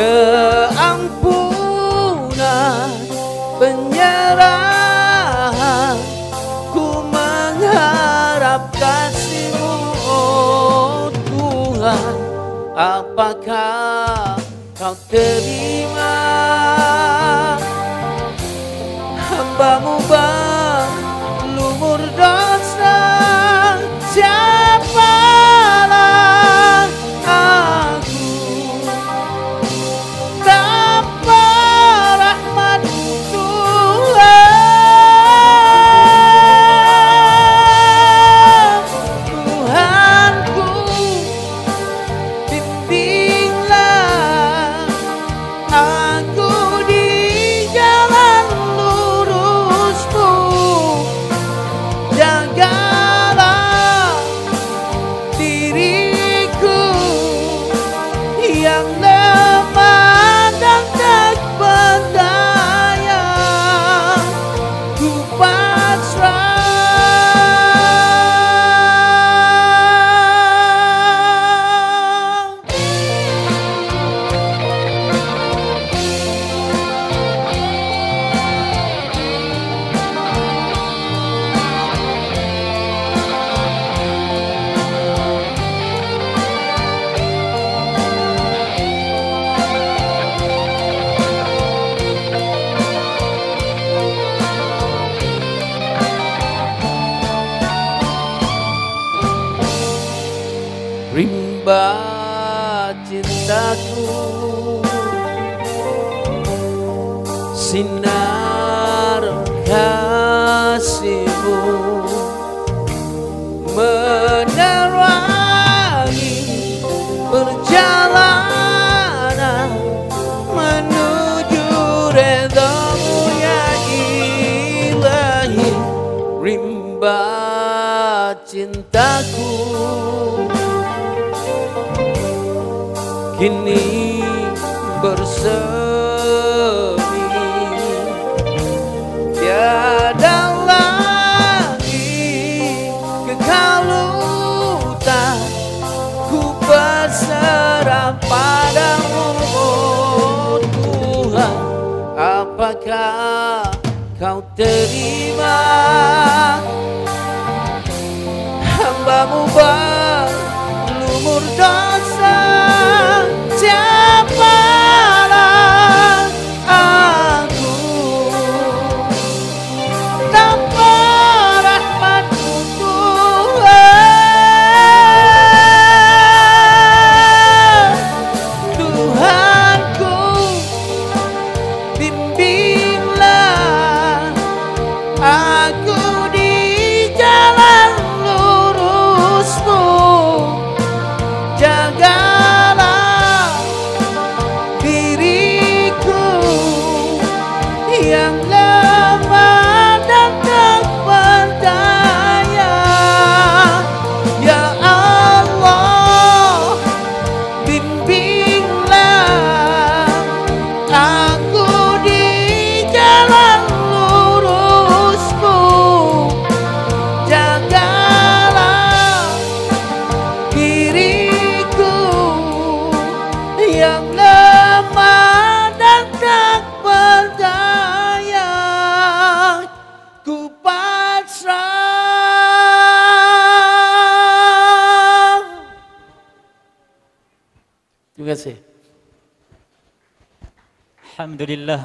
keampunan penyerahan ku mengharap kasihmu oh Tuhan apakah kau terima hambamu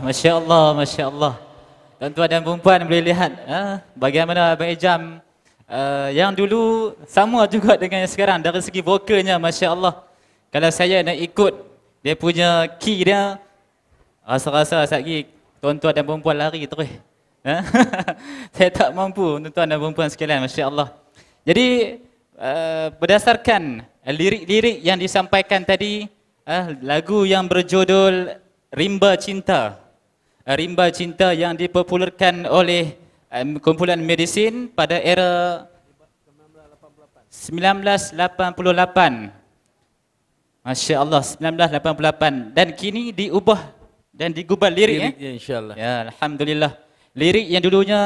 Masya Allah, Masya Allah. Tuan-tuan dan perempuan boleh lihat eh, bagaimana Abang Ejam uh, yang dulu sama juga dengan yang sekarang dari segi vokalnya, Masya Allah. Kalau saya nak ikut dia punya key dia, rasa-rasa saat lagi tuan-tuan dan perempuan lari terus. Eh? saya tak mampu tuan-tuan dan perempuan sekalian, Masya Allah. Jadi, uh, berdasarkan lirik-lirik yang disampaikan tadi, uh, lagu yang berjudul Rimba Cinta, Eh, rimba cinta yang dipopularkan oleh eh, kumpulan medisin pada era 1988. Masya Allah 1988 dan kini diubah dan digubal lirik. lirik ya, eh? insya Allah. Ya, Alhamdulillah. Lirik yang dulunya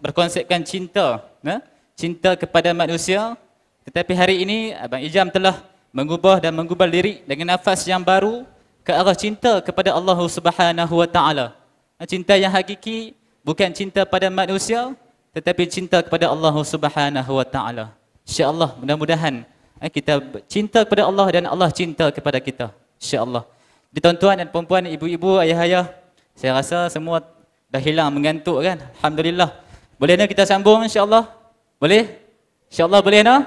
berkonsepkan cinta, ya? cinta kepada manusia. Tetapi hari ini Abang Ijam telah mengubah dan menggubal lirik dengan nafas yang baru ke arah cinta kepada Allah Subhanahu Wa Taala. Cinta yang hakiki bukan cinta pada manusia tetapi cinta kepada Allah Subhanahu wa taala. Insya-Allah mudah-mudahan eh, kita cinta kepada Allah dan Allah cinta kepada kita. Insya-Allah. Di tuan-tuan dan puan-puan, ibu-ibu, ayah-ayah, saya rasa semua dah hilang mengantuk kan? Alhamdulillah. Boleh nak kita sambung insya-Allah? Boleh? Insya-Allah boleh nak?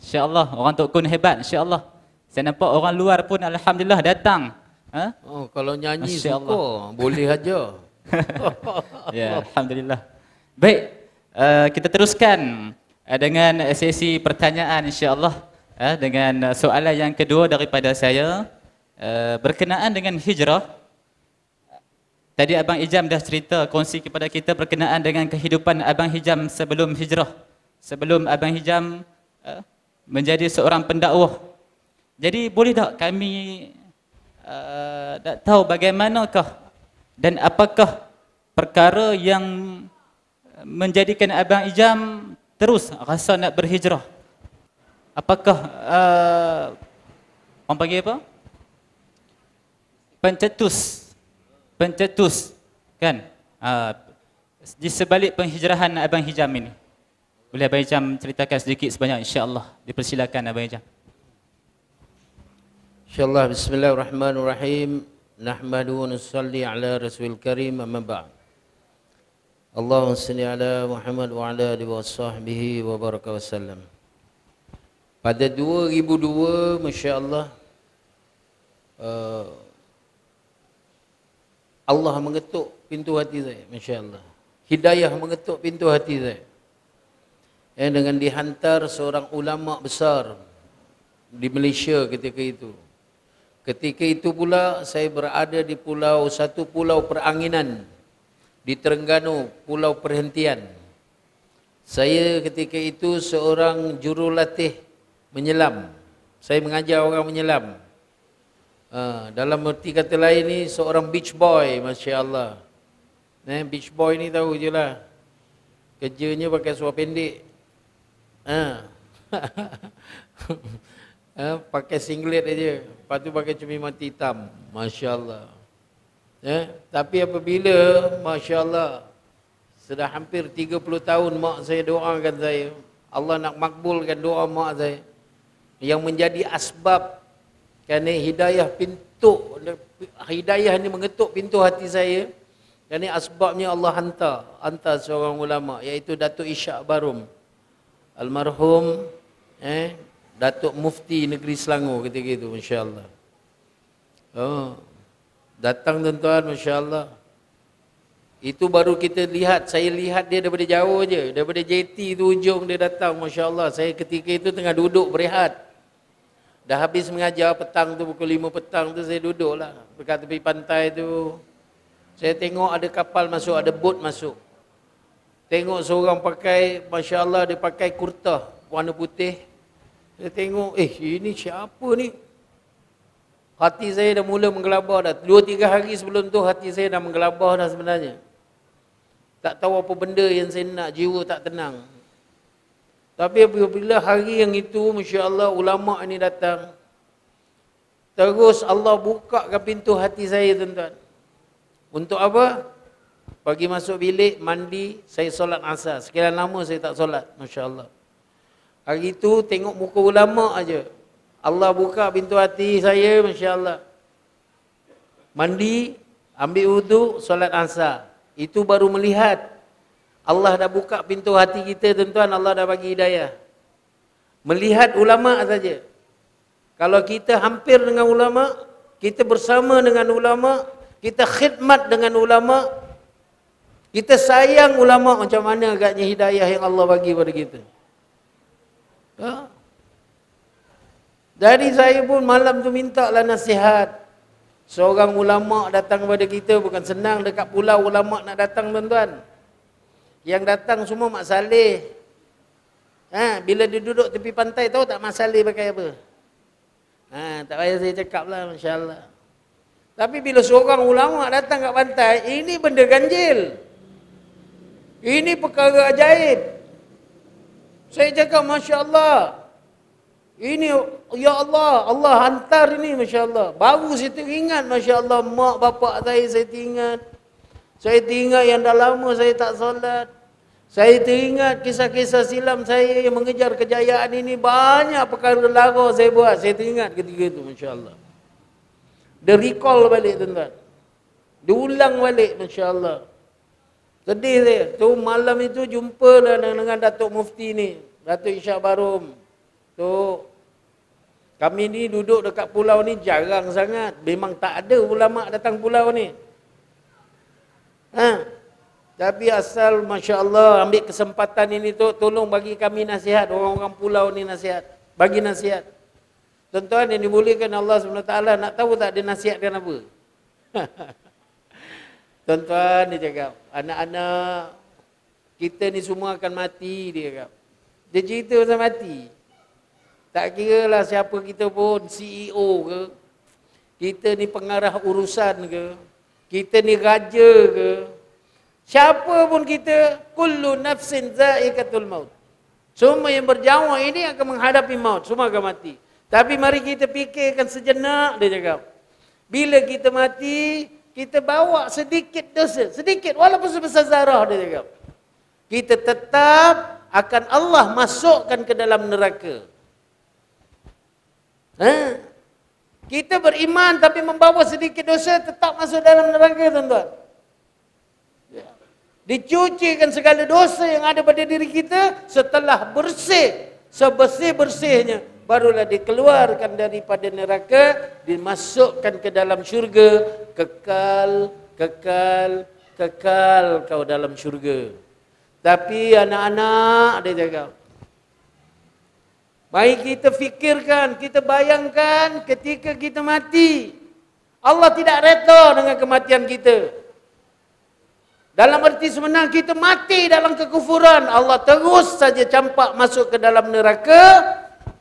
Insya-Allah orang tokun hebat insya-Allah. Saya nampak orang luar pun alhamdulillah datang. Ha? Oh, kalau nyanyi Masya suka, Allah. boleh aja. ya, alhamdulillah. Baik, uh, kita teruskan uh, dengan sesi pertanyaan insya-Allah uh, dengan soalan yang kedua daripada saya uh, berkenaan dengan hijrah. Tadi abang Ijam dah cerita kongsi kepada kita berkenaan dengan kehidupan abang Hijam sebelum hijrah. Sebelum abang Hijam uh, menjadi seorang pendakwah. Jadi boleh tak kami tak eh, tahu bagaimanakah dan apakah perkara yang menjadikan Abang Ijam terus rasa nak berhijrah. Apakah uh, orang panggil apa? Pencetus. Pencetus. Kan? Uh, di sebalik penghijrahan Abang Hijam ini. Boleh Abang Hijam ceritakan sedikit sebanyak insyaAllah. Dipersilakan Abang Hijam. InsyaAllah Bismillahirrahmanirrahim Nahmadu wa nusalli ala Rasulul Karim Amma ba'd Allahumma salli ala Muhammad wa ala alihi wa sahbihi wa baraka wa sallam Pada 2002 MasyaAllah uh, Allah mengetuk pintu hati saya MasyaAllah Hidayah mengetuk pintu hati saya eh, Dengan dihantar seorang ulama besar Di Malaysia ketika itu Ketika itu pula saya berada di pulau satu pulau peranginan di Terengganu, pulau perhentian. Saya ketika itu seorang jurulatih menyelam. Saya mengajar orang menyelam. Uh, dalam erti kata lain ni seorang beach boy, Masya Allah. Eh, beach boy ni tahu je lah. Kerjanya pakai suar pendek. Uh. uh, pakai singlet aja. Lepas tu pakai cermin mati hitam. Masya Allah. Eh? Ya? Tapi apabila, Masya Allah, sudah hampir 30 tahun mak saya doakan saya, Allah nak makbulkan doa mak saya, yang menjadi asbab kerana hidayah pintu, hidayah ini mengetuk pintu hati saya, kerana asbabnya Allah hantar, hantar seorang ulama, iaitu Datuk Isyak Barum. Almarhum, eh, Datuk Mufti Negeri Selangor ketika itu masya-Allah. Oh. Datang tuan-tuan masya-Allah. Itu baru kita lihat, saya lihat dia daripada jauh je, daripada JT tu ujung dia datang masya-Allah. Saya ketika itu tengah duduk berehat. Dah habis mengajar petang tu pukul 5 petang tu saya duduklah dekat tepi pantai tu. Saya tengok ada kapal masuk, ada bot masuk. Tengok seorang pakai, Masya Allah dia pakai kurta warna putih, saya tengok, eh ini siapa ni? Hati saya dah mula menggelabah dah. Dua tiga hari sebelum tu hati saya dah menggelabah dah sebenarnya. Tak tahu apa benda yang saya nak, jiwa tak tenang. Tapi apabila hari yang itu, Masya Allah, ulama' ini datang. Terus Allah buka ke pintu hati saya, tuan-tuan. Untuk apa? Pergi masuk bilik, mandi, saya solat asar. Sekian lama saya tak solat, Masya Allah. Hari itu tengok muka ulama aja. Allah buka pintu hati saya, Masya Allah. Mandi, ambil wudhu, solat asar. Itu baru melihat. Allah dah buka pintu hati kita, tuan-tuan. Allah dah bagi hidayah. Melihat ulama saja. Kalau kita hampir dengan ulama, kita bersama dengan ulama, kita khidmat dengan ulama, kita sayang ulama macam mana agaknya hidayah yang Allah bagi pada kita. Ha? Jadi saya pun malam tu minta lah nasihat. Seorang ulama datang kepada kita bukan senang dekat pulau ulama nak datang tuan-tuan. Yang datang semua Mak Saleh. Ha, bila dia duduk tepi pantai tahu tak Mak Saleh pakai apa? Ha, tak payah saya cakap lah insyaAllah. Tapi bila seorang ulama datang kat pantai, ini benda ganjil. Ini perkara ajaib. Saya cakap Masya Allah. Ini Ya Allah, Allah hantar ini Masya Allah. Baru saya teringat Masya Allah, mak bapak saya, saya teringat. Saya teringat yang dah lama saya tak salat, Saya teringat kisah-kisah silam saya yang mengejar kejayaan ini. Banyak perkara lara saya buat. Saya teringat ketika itu Masya Allah. Dia recall balik tuan-tuan. Dia ulang balik Masya Allah. Sedih dia. Tu malam itu jumpa dengan, dengan Datuk Mufti ni. Datuk Isyak Barum. Tu kami ni duduk dekat pulau ni jarang sangat. Memang tak ada ulama datang pulau ni. Ha. Tapi asal Masya Allah ambil kesempatan ini tu tolong bagi kami nasihat. Orang-orang pulau ni nasihat. Bagi nasihat. Tuan-tuan yang dibolehkan Allah SWT nak tahu tak dia nasihatkan apa? Tuan-tuan dia cakap, anak-anak kita ni semua akan mati dia cakap. Dia cerita pasal mati. Tak kira lah siapa kita pun, CEO ke, kita ni pengarah urusan ke, kita ni raja ke, siapa pun kita, kullu nafsin za'ikatul maut. Semua yang berjauh ini akan menghadapi maut, semua akan mati. Tapi mari kita fikirkan sejenak, dia cakap. Bila kita mati, kita bawa sedikit dosa, sedikit walaupun sebesar zarah dia cakap. Kita tetap akan Allah masukkan ke dalam neraka. Ha? Kita beriman tapi membawa sedikit dosa tetap masuk dalam neraka tuan-tuan. Ya. Dicucikan segala dosa yang ada pada diri kita setelah bersih. Sebersih-bersihnya barulah dikeluarkan daripada neraka dimasukkan ke dalam syurga kekal kekal kekal kau dalam syurga tapi anak-anak ada dia cakap mari kita fikirkan kita bayangkan ketika kita mati Allah tidak reda dengan kematian kita dalam arti sebenar kita mati dalam kekufuran Allah terus saja campak masuk ke dalam neraka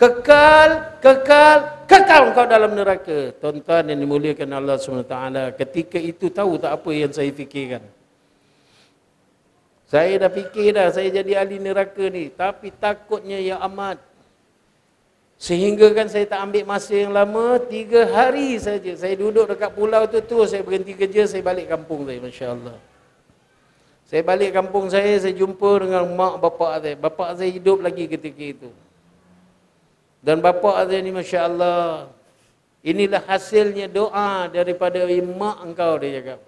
kekal, kekal, kekal Kau dalam neraka. Tuan-tuan yang dimuliakan Allah SWT, ketika itu tahu tak apa yang saya fikirkan. Saya dah fikir dah, saya jadi ahli neraka ni. Tapi takutnya ya amat. Sehingga kan saya tak ambil masa yang lama, tiga hari saja. Saya duduk dekat pulau tu, terus saya berhenti kerja, saya balik kampung saya, Masya Allah. Saya balik kampung saya, saya jumpa dengan mak bapak saya. Bapak saya hidup lagi ketika itu. Dan bapa ada ni Masya Allah. Inilah hasilnya doa daripada mak engkau dia cakap.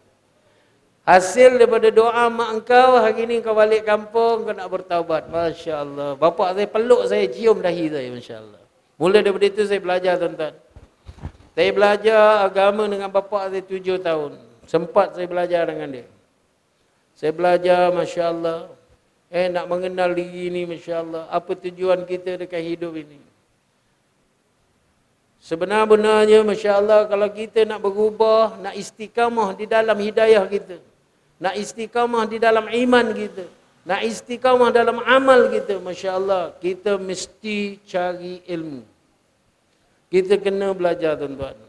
Hasil daripada doa mak engkau hari ini kau balik kampung kau nak bertaubat. Masya Allah. Bapa saya peluk saya cium dahi saya Masya Allah. Mula daripada itu saya belajar tentang, Saya belajar agama dengan bapa saya tujuh tahun. Sempat saya belajar dengan dia. Saya belajar Masya Allah. Eh nak mengenal diri ni Masya Allah. Apa tujuan kita dekat hidup ini. Sebenarnya, benarnya Masya Allah kalau kita nak berubah, nak istiqamah di dalam hidayah kita. Nak istiqamah di dalam iman kita. Nak istiqamah dalam amal kita. Masya Allah, kita mesti cari ilmu. Kita kena belajar tuan-tuan.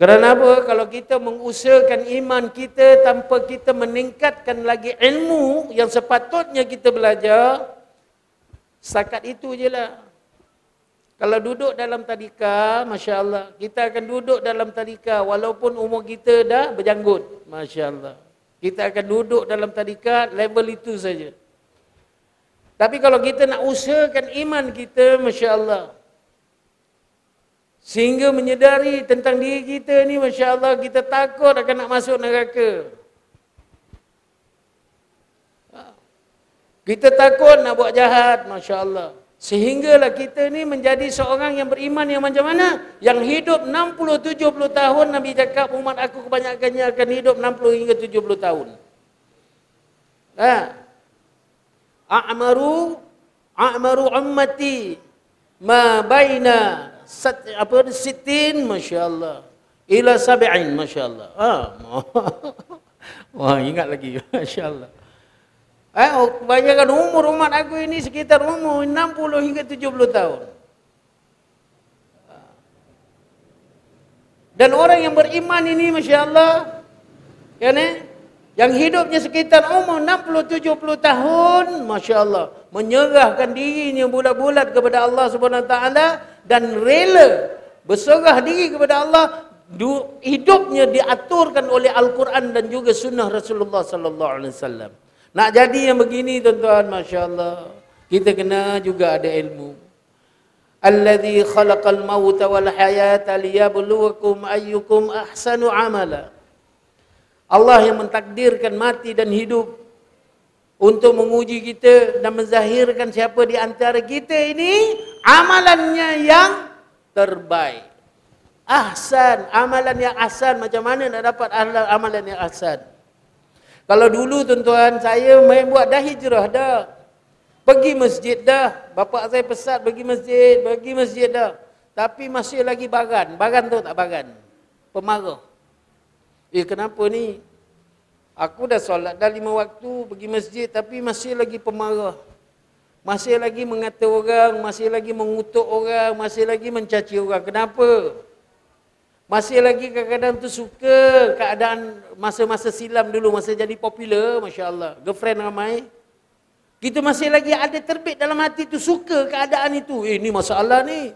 apa? kalau kita mengusahakan iman kita tanpa kita meningkatkan lagi ilmu yang sepatutnya kita belajar, setakat itu je lah. Kalau duduk dalam tadika, Masya Allah, kita akan duduk dalam tadika walaupun umur kita dah berjanggut. Masya Allah. Kita akan duduk dalam tadika level itu saja. Tapi kalau kita nak usahakan iman kita, Masya Allah, sehingga menyedari tentang diri kita ni, Masya Allah, kita takut akan nak masuk neraka. Kita takut nak buat jahat, Masya Allah. Sehinggalah kita ni menjadi seorang yang beriman yang macam mana? Yang hidup 60-70 tahun, Nabi cakap umat aku kebanyakannya akan hidup 60 hingga 70 tahun. Ha. A'maru a'maru ummati ma baina sat, apa sitin masya-Allah ila sab'in masya-Allah. Ha. Wah, ingat lagi masya-Allah. Eh, oh, bayangkan umur umat aku ini sekitar umur 60 hingga 70 tahun. Dan orang yang beriman ini, Masya Allah, kan, eh? yang hidupnya sekitar umur 60-70 tahun, Masya Allah, menyerahkan dirinya bulat-bulat kepada Allah SWT dan rela berserah diri kepada Allah hidupnya diaturkan oleh Al-Quran dan juga sunnah Rasulullah sallallahu alaihi wasallam. Nak jadi yang begini tuan-tuan, Masya Allah. Kita kena juga ada ilmu. Alladhi khalaqal maut wal hayata liyabluwakum ayyukum ahsanu amala. Allah yang mentakdirkan mati dan hidup untuk menguji kita dan menzahirkan siapa di antara kita ini amalannya yang terbaik. Ahsan, amalan yang ahsan macam mana nak dapat amalan yang ahsan? Kalau dulu tuan-tuan saya main buat dah hijrah dah. Pergi masjid dah. Bapak saya pesat pergi masjid, pergi masjid dah. Tapi masih lagi baran. Baran tu tak baran. Pemarah. Eh kenapa ni? Aku dah solat dah lima waktu pergi masjid tapi masih lagi pemarah. Masih lagi mengata orang, masih lagi mengutuk orang, masih lagi mencaci orang. Kenapa? Kenapa? Masih lagi kadang-kadang tu suka keadaan masa-masa silam dulu, masa jadi popular, Masya Allah. Girlfriend ramai. Kita masih lagi ada terbit dalam hati tu, suka keadaan itu. Eh, ni masalah ni.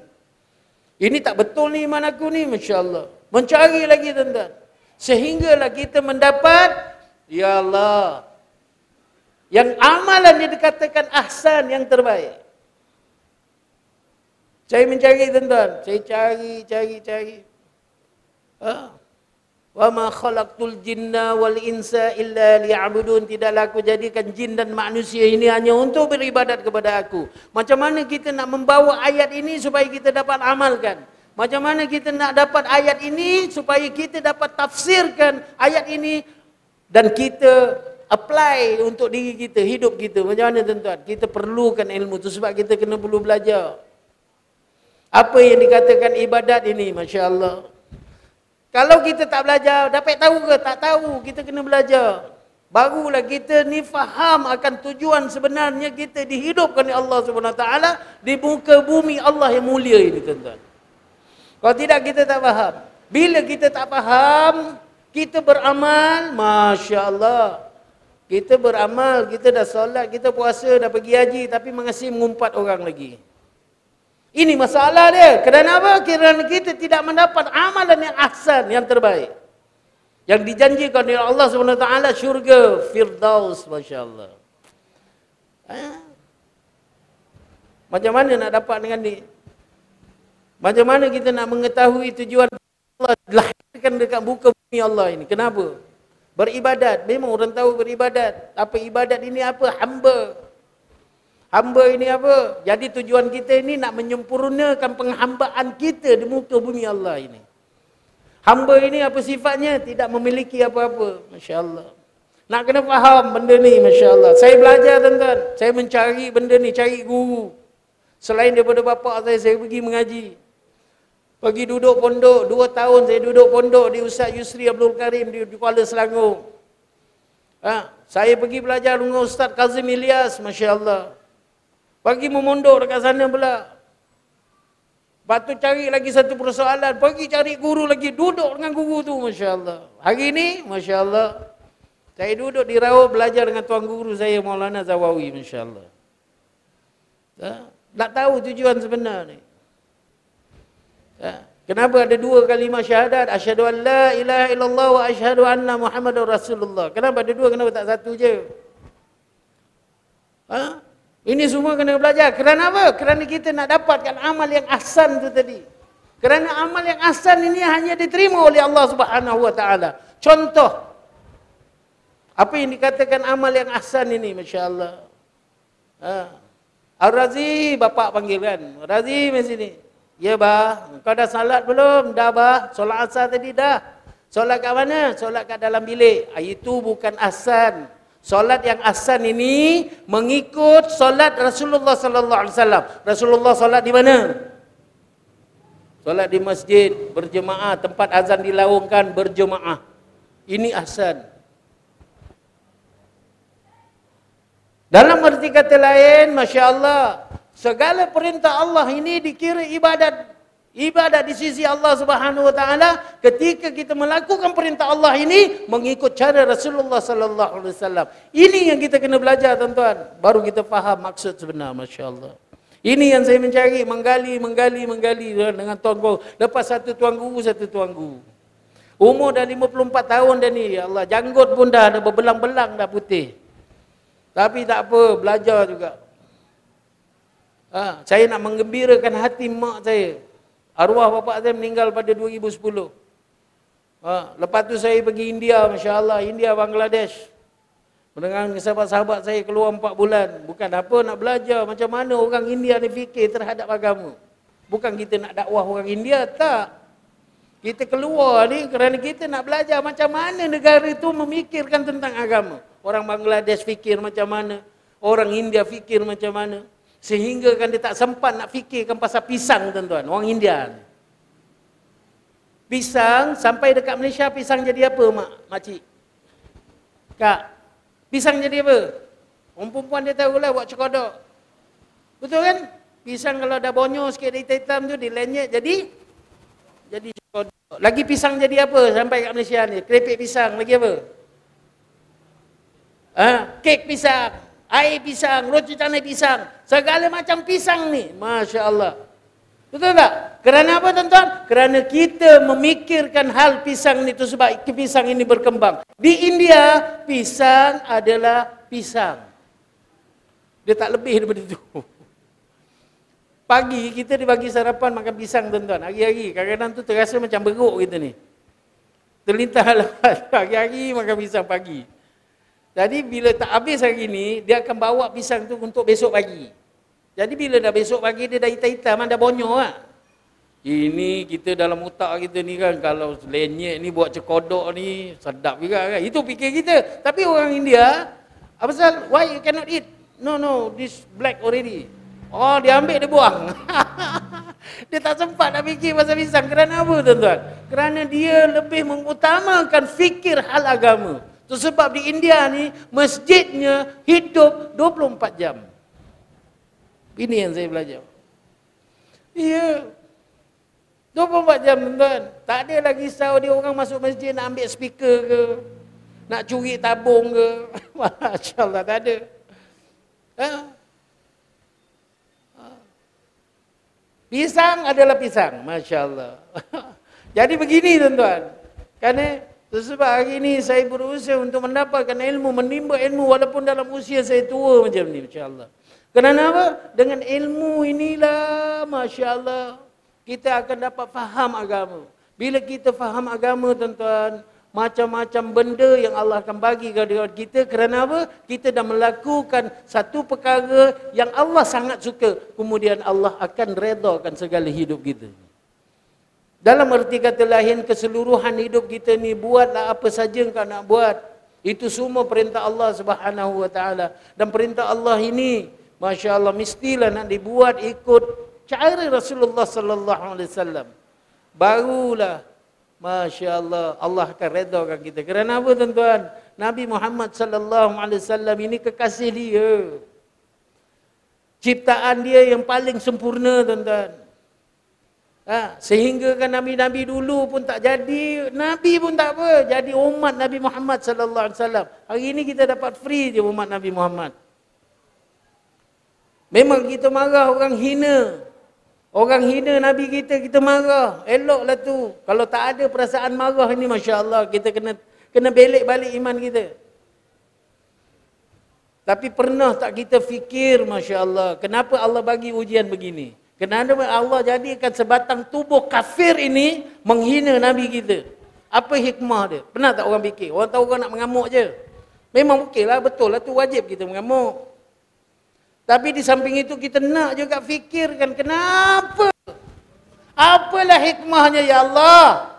Ini tak betul ni iman aku ni, Masya Allah. Mencari lagi tuan-tuan. Sehinggalah kita mendapat, Ya Allah. Yang amalan dia dikatakan ahsan yang terbaik. Saya mencari tuan-tuan. Saya cari, cari, cari. Ha? Wa ma khalaqtul jinna wal insa illa liya'budun. tidak laku jadikan jin dan manusia ini hanya untuk beribadat kepada aku. Macam mana kita nak membawa ayat ini supaya kita dapat amalkan? Macam mana kita nak dapat ayat ini supaya kita dapat tafsirkan ayat ini dan kita apply untuk diri kita, hidup kita. Macam mana tuan-tuan? Kita perlukan ilmu tu sebab kita kena perlu belajar. Apa yang dikatakan ibadat ini, Masya Allah. Kalau kita tak belajar, dapat tahu ke? Tak tahu. Kita kena belajar. Barulah kita ni faham akan tujuan sebenarnya kita dihidupkan oleh Allah Subhanahu Taala di muka bumi Allah yang mulia ini, tuan-tuan. Kalau tidak, kita tak faham. Bila kita tak faham, kita beramal, Masya Allah. Kita beramal, kita dah solat, kita puasa, dah pergi haji, tapi mengasih mengumpat orang lagi. Ini masalah dia. Kenapa? Kerana kita tidak mendapat amalan yang ahsan, yang terbaik. Yang dijanjikan oleh Allah SWT, syurga, firdaus, Masya Allah. Ha? Macam mana nak dapat dengan ni? Macam mana kita nak mengetahui tujuan Allah lahirkan dekat buka bumi Allah ini? Kenapa? Beribadat. Memang orang tahu beribadat. Apa ibadat ini apa? Hamba. Hamba ini apa? Jadi tujuan kita ini nak menyempurnakan penghambaan kita di muka bumi Allah ini. Hamba ini apa sifatnya? Tidak memiliki apa-apa. Masya Allah. Nak kena faham benda ni, Masya Allah. Saya belajar tuan-tuan. Saya mencari benda ni, cari guru. Selain daripada bapak saya, saya pergi mengaji. Pergi duduk pondok. Dua tahun saya duduk pondok di Ustaz Yusri Abdul Karim di Kuala Selangor. Ha? Saya pergi belajar dengan Ustaz Kazim Ilyas, Masya Allah. Pergi memondok dekat sana pula. Lepas tu cari lagi satu persoalan. Pergi cari guru lagi. Duduk dengan guru tu. Masya Allah. Hari ni, Masya Allah. Saya duduk di rawa belajar dengan tuan guru saya Maulana Zawawi. Masya Allah. Ha? Tak tahu tujuan sebenar ni. Ha? Kenapa ada dua kalimah syahadat? Asyhadu an la ilaha illallah wa asyhadu anna Muhammadar Rasulullah. Kenapa ada dua? Kenapa tak satu je? Ha? Ini semua kena belajar. Kerana apa? Kerana kita nak dapatkan amal yang asan itu tadi. Kerana amal yang asan ini hanya diterima oleh Allah Subhanahu Wa Taala. Contoh. Apa yang dikatakan amal yang asan ini? Masya Allah. Ha. Al-Razi, bapa panggil kan? Razi di sini. Ya, bah. Kau dah salat belum? Dah, bah. Solat asal tadi dah. Solat kat mana? Solat kat dalam bilik. Ah, itu bukan asan. Solat yang asan ini mengikut solat Rasulullah sallallahu alaihi wasallam. Rasulullah solat di mana? Solat di masjid berjemaah, tempat azan dilaungkan berjemaah. Ini asan. Dalam arti kata lain, masya Allah, segala perintah Allah ini dikira ibadat Ibadah di sisi Allah Subhanahu Wa Taala ketika kita melakukan perintah Allah ini mengikut cara Rasulullah Sallallahu Alaihi Wasallam. Ini yang kita kena belajar tuan-tuan. Baru kita faham maksud sebenar, masya Allah. Ini yang saya mencari, menggali, menggali, menggali dengan tuan guru. Lepas satu tuan guru, satu tuan guru. Umur dah 54 tahun dah ni, ya Allah. Janggut pun dah, ada berbelang-belang, dah putih. Tapi tak apa, belajar juga. Ha, saya nak menggembirakan hati mak saya. Arwah bapak saya meninggal pada 2010. Ha, lepas tu saya pergi India, Masya Allah, India, Bangladesh. Dengan sahabat-sahabat saya keluar 4 bulan. Bukan apa nak belajar, macam mana orang India ni fikir terhadap agama. Bukan kita nak dakwah orang India, tak. Kita keluar ni kerana kita nak belajar macam mana negara itu memikirkan tentang agama. Orang Bangladesh fikir macam mana, orang India fikir macam mana. Sehingga kan dia tak sempat nak fikirkan pasal pisang tuan-tuan, orang India. Pisang sampai dekat Malaysia pisang jadi apa mak makcik? Kak, pisang jadi apa? Orang perempuan dia tahu lah buat cekodok. Betul kan? Pisang kalau dah bonyo sikit dari hitam tu dilenyek jadi jadi cekodok. Lagi pisang jadi apa sampai kat Malaysia ni? Keripik pisang lagi apa? Ha? Kek pisang air pisang, roti canai pisang, segala macam pisang ni. Masya Allah. Betul tak? Kerana apa tuan-tuan? Kerana kita memikirkan hal pisang ni tu sebab pisang ini berkembang. Di India, pisang adalah pisang. Dia tak lebih daripada itu. Pagi kita dibagi sarapan makan pisang tuan-tuan. Hari-hari. Kadang-kadang tu terasa macam beruk kita ni. Terlintas lah. Hari-hari makan pisang pagi. Jadi bila tak habis hari ni, dia akan bawa pisang tu untuk besok pagi. Jadi bila dah besok pagi, dia dah hitam-hitam, dah bonyol lah. Ini kita dalam otak kita ni kan, kalau lenyek ni buat cekodok ni, sedap juga kan. Itu fikir kita. Tapi orang India, apa sal? Why you cannot eat? No, no, this black already. Oh, dia ambil, dia buang. dia tak sempat nak fikir pasal pisang. Kerana apa, tuan-tuan? Kerana dia lebih mengutamakan fikir hal agama. Itu sebab di India ni masjidnya hidup 24 jam. Ini yang saya belajar. Ya. 24 jam tuan. Tak ada lagi risau dia orang masuk masjid nak ambil speaker ke. Nak curi tabung ke. Masya Allah tak ada. Ha? ha? Pisang adalah pisang. Masya Allah. Jadi begini tuan-tuan. Kerana sebab hari ini saya berusaha untuk mendapatkan ilmu, menimba ilmu walaupun dalam usia saya tua macam ni, Masya Allah. Kerana apa? Dengan ilmu inilah, Masya Allah, kita akan dapat faham agama. Bila kita faham agama, tuan-tuan, macam-macam benda yang Allah akan bagi kepada kita kerana apa? Kita dah melakukan satu perkara yang Allah sangat suka. Kemudian Allah akan redakan segala hidup kita. Dalam erti kata lain, keseluruhan hidup kita ni buatlah apa saja yang kau nak buat. Itu semua perintah Allah Subhanahu Wa Taala dan perintah Allah ini, masya Allah mestilah nak dibuat ikut cara Rasulullah Sallallahu Alaihi Wasallam. Barulah, masya Allah Allah akan redakan kita. Kerana apa tuan-tuan? Nabi Muhammad Sallallahu Alaihi Wasallam ini kekasih dia. Ciptaan dia yang paling sempurna tuan-tuan. Ha, sehingga kan nabi-nabi dulu pun tak jadi, nabi pun tak apa, jadi umat Nabi Muhammad sallallahu alaihi wasallam. Hari ini kita dapat free je umat Nabi Muhammad. Memang kita marah orang hina. Orang hina nabi kita, kita marah. Eloklah tu. Kalau tak ada perasaan marah ni masya-Allah, kita kena kena belik balik iman kita. Tapi pernah tak kita fikir masya-Allah, kenapa Allah bagi ujian begini? Kenapa Allah jadikan sebatang tubuh kafir ini menghina Nabi kita? Apa hikmah dia? Pernah tak orang fikir? Orang tahu orang nak mengamuk je. Memang okey lah, betul lah tu wajib kita mengamuk. Tapi di samping itu kita nak juga fikirkan kenapa? Apalah hikmahnya ya Allah?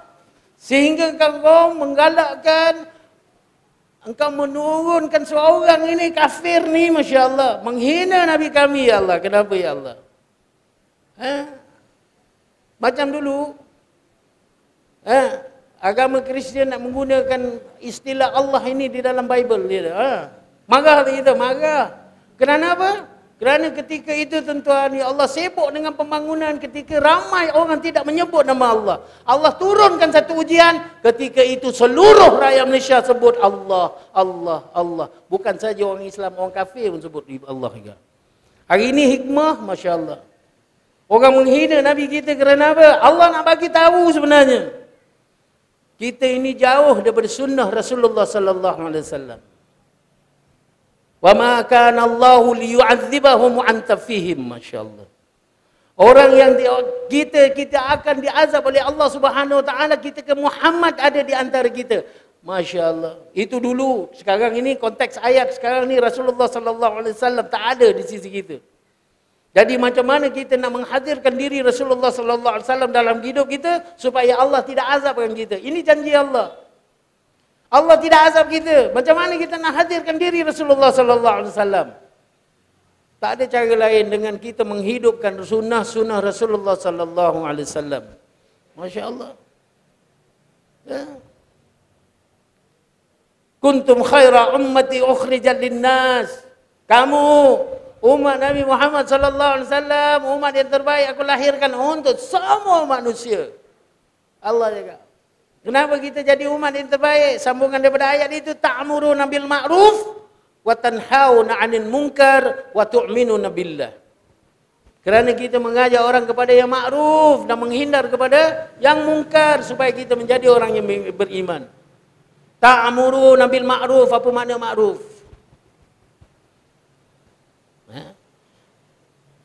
Sehingga kau menggalakkan Engkau menurunkan seorang ini kafir ni masya Allah menghina Nabi kami ya Allah kenapa ya Allah Eh? Macam dulu, eh? agama Kristian nak menggunakan istilah Allah ini di dalam Bible. Dia, eh? Marah dia, marah. Kenapa? apa? Kerana ketika itu tuan-tuan, ya Allah sibuk dengan pembangunan ketika ramai orang tidak menyebut nama Allah. Allah turunkan satu ujian ketika itu seluruh rakyat Malaysia sebut Allah, Allah, Allah. Bukan saja orang Islam, orang kafir pun sebut Allah juga. Hari ini hikmah, Masya Allah. Orang menghina Nabi kita kerana apa? Allah nak bagi tahu sebenarnya. Kita ini jauh daripada sunnah Rasulullah sallallahu alaihi wasallam. Wa ma kana Allah liyu'adzibahum wa anta fihim masyaallah. Orang yang di, kita kita akan diazab oleh Allah Subhanahu wa taala kita ke Muhammad ada di antara kita. masya Itu dulu. Sekarang ini konteks ayat sekarang ni Rasulullah sallallahu alaihi wasallam tak ada di sisi kita. Jadi macam mana kita nak menghadirkan diri Rasulullah sallallahu alaihi wasallam dalam hidup kita supaya Allah tidak azabkan kita. Ini janji Allah. Allah tidak azab kita. Macam mana kita nak hadirkan diri Rasulullah sallallahu alaihi wasallam? Tak ada cara lain dengan kita menghidupkan sunnah-sunnah Rasulullah sallallahu alaihi wasallam. Masya-Allah. Ya. Kuntum khaira ummati ukhrijal linnas. Kamu umat Nabi Muhammad sallallahu alaihi wasallam umat yang terbaik aku lahirkan untuk semua manusia. Allah jaga. Kenapa kita jadi umat yang terbaik? Sambungan daripada ayat itu ta'muru nabil ma'ruf wa tanhauna 'anil munkar wa tu'minu nabilah. Kerana kita mengajak orang kepada yang ma'ruf dan menghindar kepada yang munkar supaya kita menjadi orang yang beriman. Ta'muru nabil ma'ruf apa makna ma'ruf?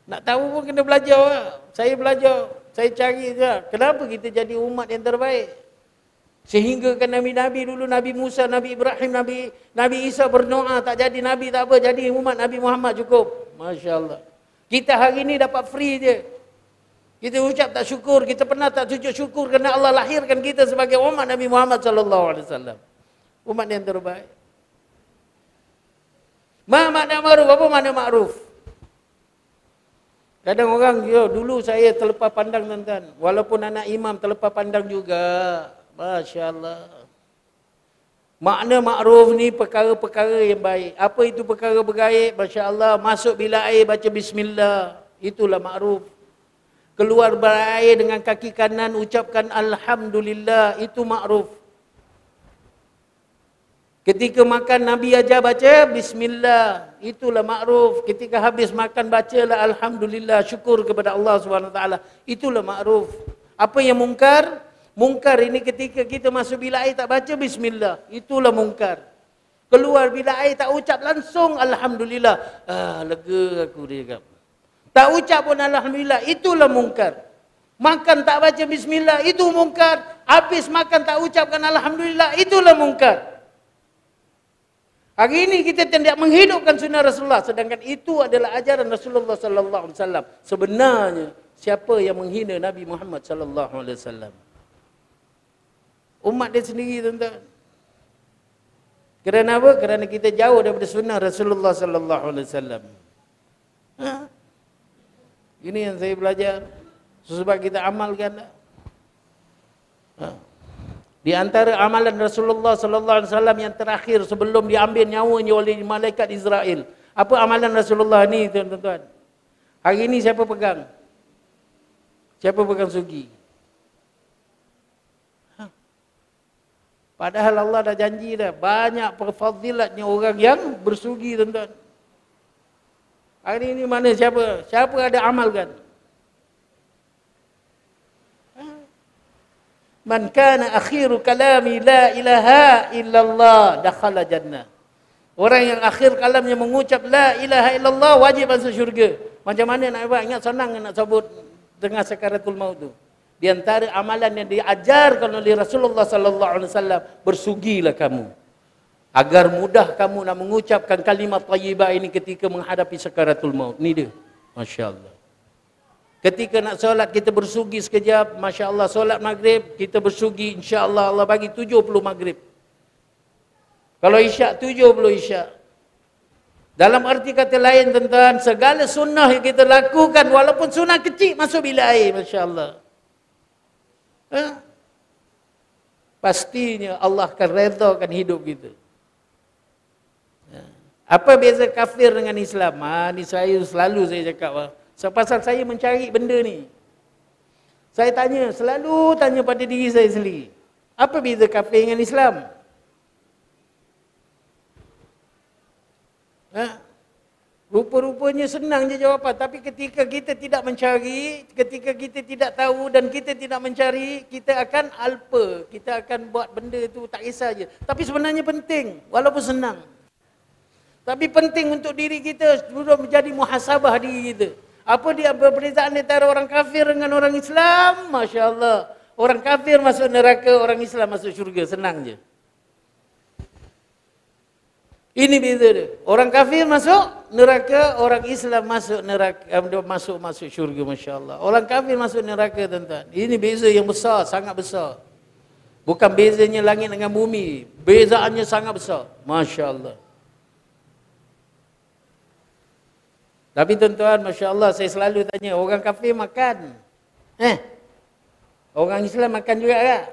Nak tahu pun kena belajar lah. Saya belajar. Saya cari juga. Kenapa kita jadi umat yang terbaik? Sehingga kan Nabi-Nabi dulu, Nabi Musa, Nabi Ibrahim, Nabi Nabi Isa berdoa tak jadi Nabi tak apa, jadi umat Nabi Muhammad cukup. Masya Allah. Kita hari ini dapat free je. Kita ucap tak syukur, kita pernah tak sujud syukur kerana Allah lahirkan kita sebagai umat Nabi Muhammad sallallahu alaihi wasallam. Umat yang terbaik. Ma makna ma'ruf? Apa makna ma'ruf? Kadang orang, yo dulu saya terlepas pandang tuan-tuan. Walaupun anak imam terlepas pandang juga. Masya Allah. Makna makruf ni perkara-perkara yang baik. Apa itu perkara bergaib? Masya Allah. Masuk bila air baca bismillah. Itulah makruf. Keluar berair dengan kaki kanan ucapkan Alhamdulillah. Itu makruf. Ketika makan Nabi aja baca bismillah. Itulah makruf. Ketika habis makan bacalah alhamdulillah syukur kepada Allah Subhanahu taala. Itulah makruf. Apa yang mungkar? Mungkar ini ketika kita masuk bilik air tak baca bismillah. Itulah mungkar. Keluar bilik air tak ucap langsung alhamdulillah. Ah lega aku dia kata. Tak ucap pun alhamdulillah. Itulah mungkar. Makan tak baca bismillah itu mungkar. Habis makan tak ucapkan alhamdulillah itulah mungkar. Hari ini kita tidak menghidupkan sunnah Rasulullah sedangkan itu adalah ajaran Rasulullah sallallahu alaihi wasallam. Sebenarnya siapa yang menghina Nabi Muhammad sallallahu alaihi wasallam? Umat dia sendiri tuan-tuan. Kerana apa? Kerana kita jauh daripada sunnah Rasulullah sallallahu alaihi wasallam. Ha? Ini yang saya belajar. Sebab kita amalkan. Ha? Di antara amalan Rasulullah sallallahu alaihi wasallam yang terakhir sebelum diambil nyawanya oleh malaikat Israel. Apa amalan Rasulullah ni tuan-tuan? Hari ini siapa pegang? Siapa pegang sugi? Ha? Padahal Allah dah janji dah banyak perfadilatnya orang yang bersugi tuan-tuan. Hari ini mana siapa? Siapa ada amal Man kana akhiru kalami la ilaha illallah dakhala jannah. Orang yang akhir kalamnya mengucap la ilaha illallah wajib masuk syurga. Macam mana nak buat? Ingat senang nak sebut dengan sekaratul maut tu. Di antara amalan yang diajarkan oleh Rasulullah sallallahu alaihi wasallam, bersugilah kamu. Agar mudah kamu nak mengucapkan kalimat thayyibah ini ketika menghadapi sekaratul maut. Ni dia. Masya-Allah. Ketika nak solat kita bersugi sekejap, Masya Allah solat maghrib, kita bersugi insya Allah Allah bagi 70 maghrib. Kalau isyak 70 isyak. Dalam arti kata lain tentang segala sunnah yang kita lakukan walaupun sunnah kecil masuk bila air Masya Allah. Ha? Pastinya Allah akan redakan hidup kita. Ha. Apa beza kafir dengan Islam? Ha, ini saya selalu saya cakap. Ha? Sepasal saya mencari benda ni. Saya tanya, selalu tanya pada diri saya sendiri. Apa beza kafir dengan Islam? Ha? Rupa-rupanya senang je jawapan. Tapi ketika kita tidak mencari, ketika kita tidak tahu dan kita tidak mencari, kita akan alpa. Kita akan buat benda itu tak kisah je. Tapi sebenarnya penting, walaupun senang. Tapi penting untuk diri kita sudah menjadi muhasabah diri kita. Apa dia perbezaan antara orang kafir dengan orang Islam? Masya Allah. Orang kafir masuk neraka, orang Islam masuk syurga. Senang je. Ini beza dia. Orang kafir masuk neraka, orang Islam masuk neraka, eh, masuk masuk syurga masya Allah. Orang kafir masuk neraka tuan-tuan. Ini beza yang besar, sangat besar. Bukan bezanya langit dengan bumi. Bezaannya sangat besar. Masya Allah. Tapi tuan-tuan, Masya Allah, saya selalu tanya, orang kafir makan. Eh? Orang Islam makan juga tak?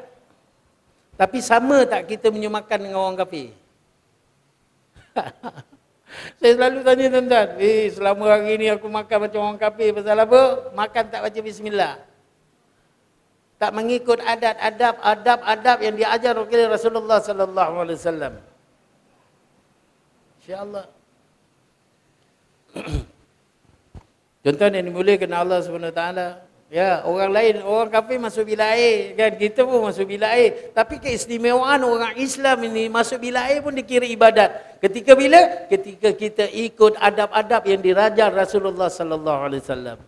Tapi sama tak kita punya makan dengan orang kafir? saya selalu tanya tuan-tuan, eh, selama hari ini aku makan macam orang kafir, pasal apa? Makan tak baca bismillah. Tak mengikut adat-adab, adab-adab yang diajar oleh Rasulullah Sallallahu Alaihi Wasallam. Insya Allah. Contoh yang dimulakan Allah SWT. Ya, orang lain, orang kafir masuk bila air. Kan? Kita pun masuk bila air. Tapi keistimewaan orang Islam ini masuk bila air pun dikira ibadat. Ketika bila? Ketika kita ikut adab-adab yang dirajar Rasulullah Sallallahu Alaihi Wasallam.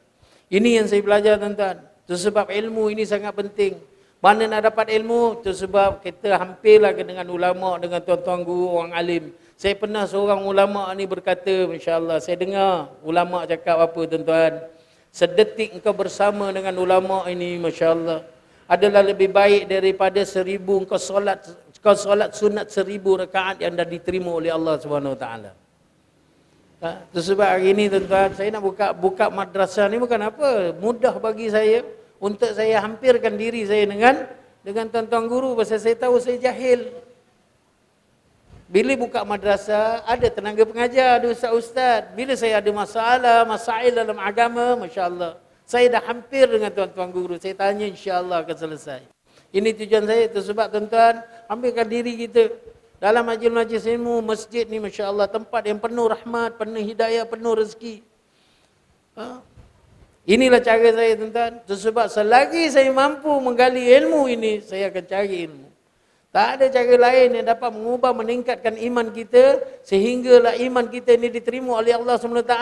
Ini yang saya belajar tuan-tuan. Itu sebab ilmu ini sangat penting. Mana nak dapat ilmu? Itu sebab kita hampir lagi dengan ulama, dengan tuan-tuan guru, orang alim. Saya pernah seorang ulama ni berkata, masya-Allah, saya dengar ulama cakap apa tuan-tuan. Sedetik engkau bersama dengan ulama ini, masya-Allah, adalah lebih baik daripada seribu engkau solat kau solat sunat seribu rakaat yang dah diterima oleh Allah Subhanahu Wa Taala. Ha? sebab hari ini tuan-tuan, saya nak buka buka madrasah ni bukan apa, mudah bagi saya untuk saya hampirkan diri saya dengan dengan tuan-tuan guru pasal saya tahu saya jahil. Bila buka madrasah, ada tenaga pengajar, ada ustaz-ustaz. Bila saya ada masalah, masail dalam agama, Masya Allah. Saya dah hampir dengan tuan-tuan guru. Saya tanya, Insya Allah akan selesai. Ini tujuan saya. Itu sebab tuan-tuan, ambilkan diri kita. Dalam majlis-majlis ilmu, masjid ni Masya Allah, tempat yang penuh rahmat, penuh hidayah, penuh rezeki. Ha? Inilah cara saya tuan-tuan. Itu sebab selagi saya mampu menggali ilmu ini, saya akan cari ilmu. Tak ada cara lain yang dapat mengubah, meningkatkan iman kita sehinggalah iman kita ini diterima oleh Allah SWT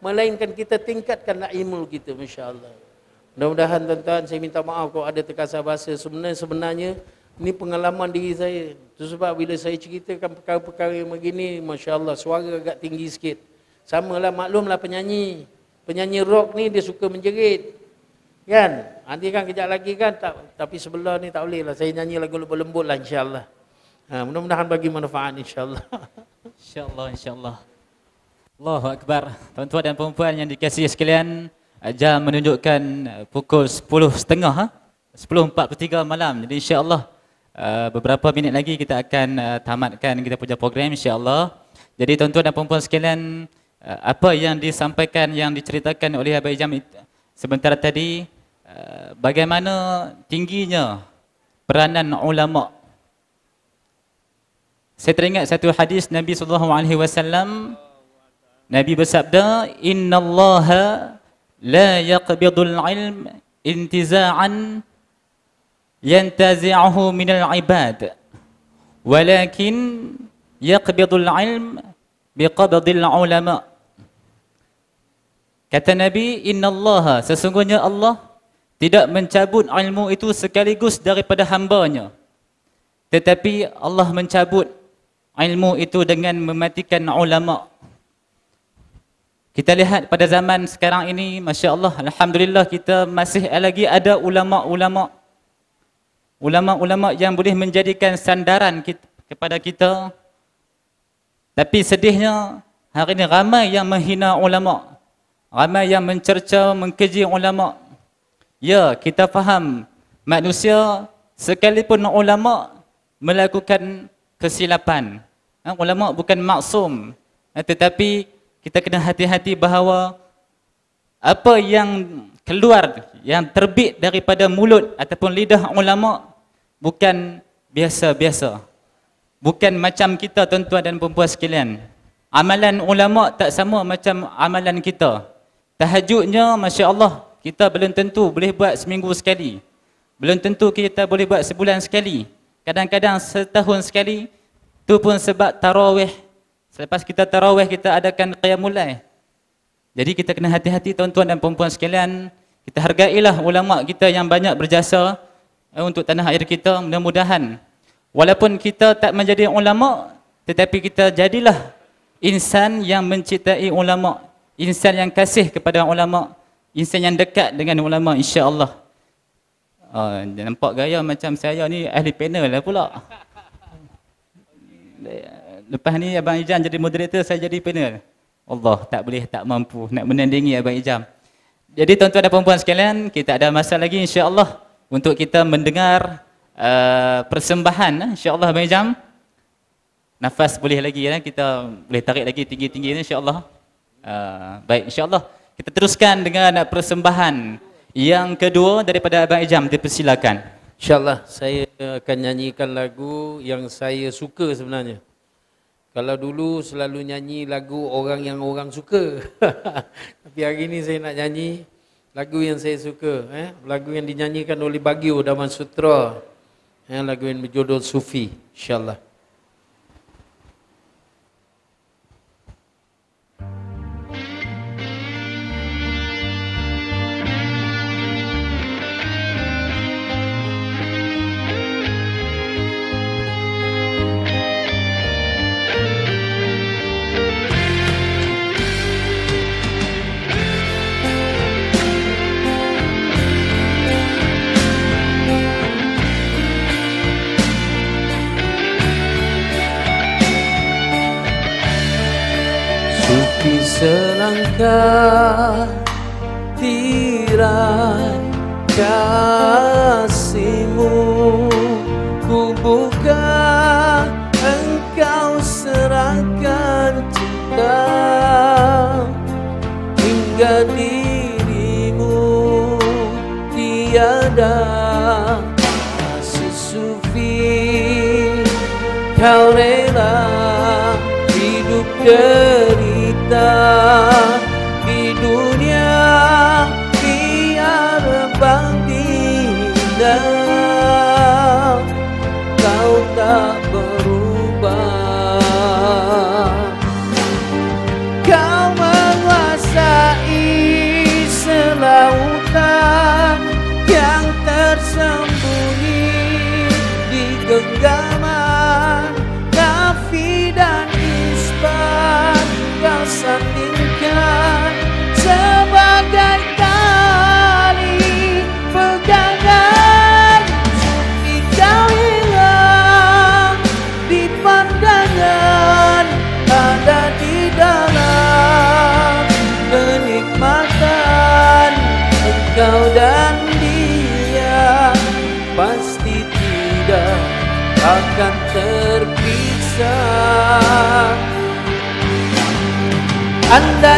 melainkan kita tingkatkanlah iman kita, insyaAllah. Mudah-mudahan tuan-tuan, saya minta maaf kalau ada terkasar bahasa. Sebenarnya, sebenarnya ini pengalaman diri saya. Itu sebab bila saya ceritakan perkara-perkara begini, insyaAllah suara agak tinggi sikit. Sama lah, maklumlah penyanyi. Penyanyi rock ni dia suka menjerit. Kan? Nanti kan kejap lagi kan tak, tapi sebelah ni tak boleh lah. Saya nyanyi lagu lembut-lembut lah insyaAllah. Ha, mudah-mudahan bagi manfaat insyaAllah. InsyaAllah, Allah. Allahu Akbar. Tuan-tuan dan perempuan yang dikasih sekalian, jam menunjukkan eh, pukul 10.30. Ha? 10.43 malam. Jadi insyaAllah eh, beberapa minit lagi kita akan eh, tamatkan kita punya program insyaAllah. Jadi tuan-tuan dan perempuan sekalian, apa yang disampaikan, yang diceritakan oleh Abang Ijam sebentar tadi, Eh, bagaimana tingginya peranan ulama. Saya teringat satu hadis Nabi sallallahu alaihi wasallam Nabi bersabda innallaha la yaqbidul ilm intiza'an yantazi'uhu minal ibad walakin yaqbidul ilm biqabdil ulama kata nabi innallaha sesungguhnya Allah tidak mencabut ilmu itu sekaligus daripada hambanya tetapi Allah mencabut ilmu itu dengan mematikan ulama kita lihat pada zaman sekarang ini masya-Allah alhamdulillah kita masih lagi ada ulama-ulama ulama-ulama yang boleh menjadikan sandaran kita, kepada kita tapi sedihnya hari ini ramai yang menghina ulama ramai yang mencerca mengkeji ulama Ya, kita faham manusia sekalipun ulama melakukan kesilapan. Ha, ulama bukan maksum. Ha, tetapi kita kena hati-hati bahawa apa yang keluar, yang terbit daripada mulut ataupun lidah ulama bukan biasa-biasa. Bukan macam kita tuan-tuan dan puan-puan sekalian. Amalan ulama tak sama macam amalan kita. Tahajudnya, Masya Allah, kita belum tentu boleh buat seminggu sekali. Belum tentu kita boleh buat sebulan sekali. Kadang-kadang setahun sekali. Itu pun sebab tarawih. Selepas kita tarawih, kita adakan qiyamulai. Jadi kita kena hati-hati tuan-tuan dan perempuan sekalian. Kita hargailah ulama kita yang banyak berjasa eh, untuk tanah air kita. Mudah-mudahan. Walaupun kita tak menjadi ulama, tetapi kita jadilah insan yang mencintai ulama. Insan yang kasih kepada ulama insan yang dekat dengan ulama insya-Allah. Ah, uh, nampak gaya macam saya ni ahli panel lah pula. Lepas ni Abang Ijam jadi moderator, saya jadi panel. Allah tak boleh, tak mampu nak menandingi Abang Ijam. Jadi tuan-tuan dan puan-puan sekalian, kita ada masa lagi insya-Allah untuk kita mendengar uh, persembahan eh, insya-Allah Abang Ijam. Nafas boleh lagi kan? kita boleh tarik lagi tinggi-tinggi insya-Allah. Uh, baik insya-Allah. Kita teruskan dengan persembahan yang kedua daripada Abang Ijam. Dipersilakan. InsyaAllah saya akan nyanyikan lagu yang saya suka sebenarnya. Kalau dulu selalu nyanyi lagu orang yang orang suka. Tapi hari ini saya nak nyanyi lagu yang saya suka. Eh? Lagu yang dinyanyikan oleh Bagio Daman Sutra. Eh? Lagu yang berjudul Sufi. InsyaAllah. Selangkah tirai kasihmu Ku buka engkau serahkan cinta Hingga dirimu tiada Kasih sufi kau rela hidup 啊。kau dan dia pasti tidak akan terpisah. Anda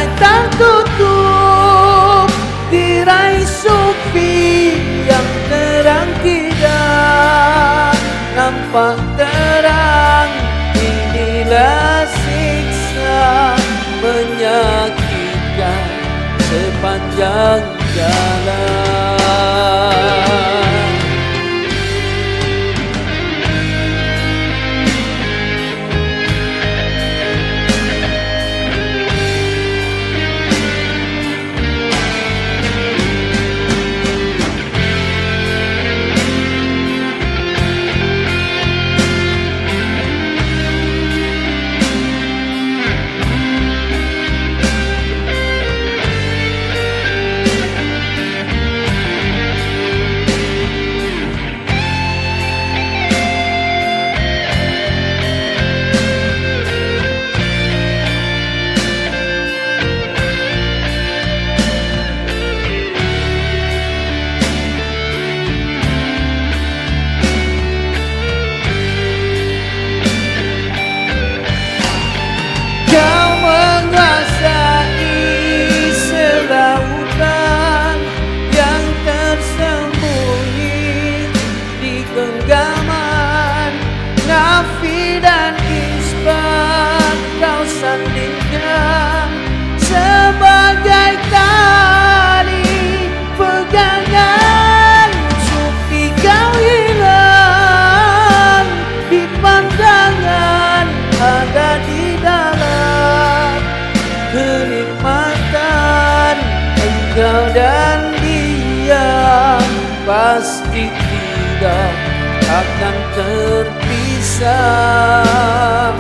yang terpisah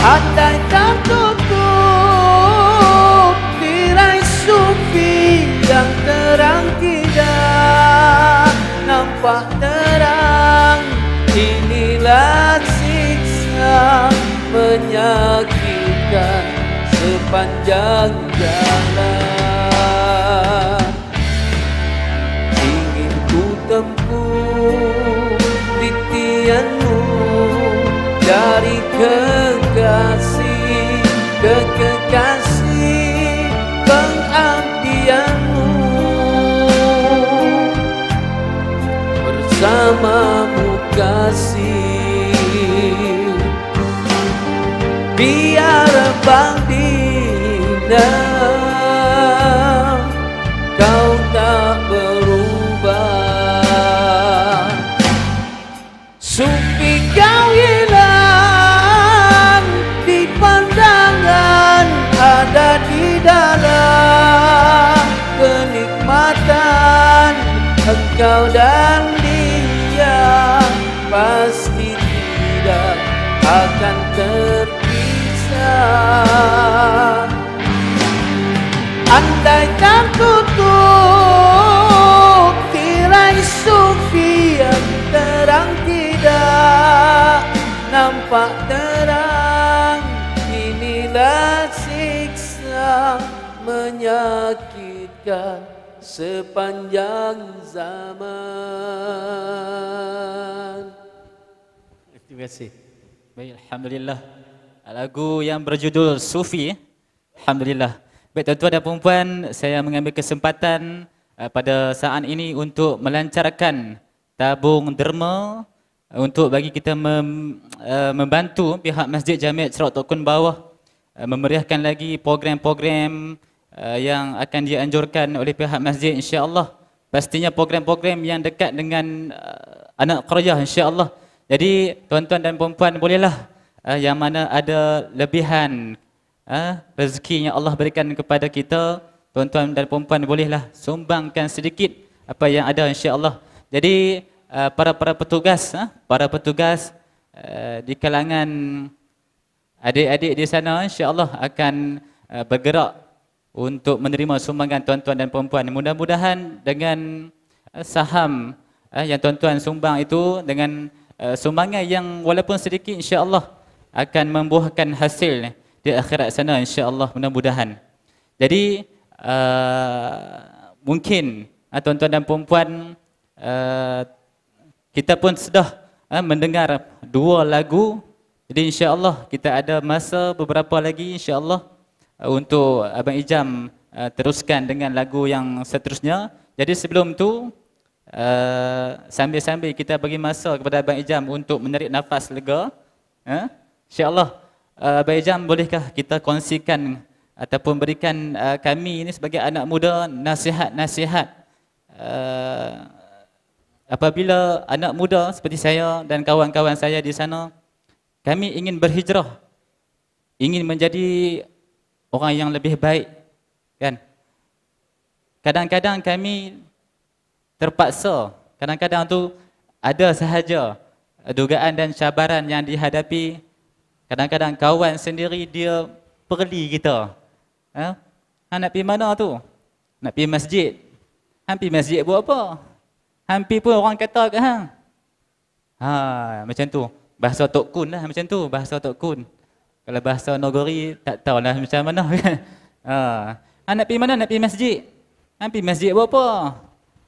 Andai tertutup Tirai sufi yang terang tidak Nampak terang Inilah siksa Menyakitkan sepanjang kekasih, kekekasih pengabdianmu Bersamamu kasih Biar bangga tak tutup Tirai sufi yang terang tidak nampak terang Inilah siksa menyakitkan sepanjang zaman Terima kasih Baik, Alhamdulillah Lagu yang berjudul Sufi Alhamdulillah Baik tuan-tuan dan puan-puan, saya mengambil kesempatan uh, pada saat ini untuk melancarkan tabung derma uh, untuk bagi kita mem, uh, membantu pihak Masjid Jamiat Cerak Tokun Bawah uh, memeriahkan lagi program-program uh, yang akan dianjurkan oleh pihak masjid insya-Allah. Pastinya program-program yang dekat dengan uh, anak qaryah insya-Allah. Jadi tuan-tuan dan puan-puan bolehlah uh, yang mana ada lebihan eh, ha? rezeki yang Allah berikan kepada kita tuan-tuan dan puan-puan bolehlah sumbangkan sedikit apa yang ada insya-Allah. Jadi eh, para-para petugas eh, para petugas uh, di kalangan adik-adik di sana insya-Allah akan uh, bergerak untuk menerima sumbangan tuan-tuan dan puan-puan. Mudah-mudahan dengan uh, saham uh, yang tuan-tuan sumbang itu dengan uh, sumbangan yang walaupun sedikit insya-Allah akan membuahkan hasil ni di akhirat sana insya-Allah mudah-mudahan. Jadi uh, mungkin uh, tuan-tuan dan puan-puan uh, kita pun sudah uh, mendengar dua lagu. Jadi insya-Allah kita ada masa beberapa lagi insya-Allah uh, untuk abang Ijam uh, teruskan dengan lagu yang seterusnya. Jadi sebelum tu Uh, sambil-sambil kita bagi masa kepada Abang Ijam untuk menarik nafas lega. Ah, Insya Allah. Eh, jam bolehkah kita kongsikan ataupun berikan uh, kami ini sebagai anak muda nasihat-nasihat uh, apabila anak muda seperti saya dan kawan-kawan saya di sana kami ingin berhijrah ingin menjadi orang yang lebih baik kan kadang-kadang kami terpaksa kadang-kadang tu ada sahaja dugaan dan cabaran yang dihadapi Kadang-kadang kawan sendiri dia perli kita. Ha? Ha, nak pergi mana tu? Nak pergi masjid. Hampir masjid buat apa? Hampir pun orang kata ke hang. Ha, macam tu. Bahasa Tok Kun lah macam tu, bahasa Tok Kun. Kalau bahasa Nogori, tak tahu lah. macam mana kan. Ha. ha, nak pergi mana? Nak pergi masjid. Hampir masjid buat apa?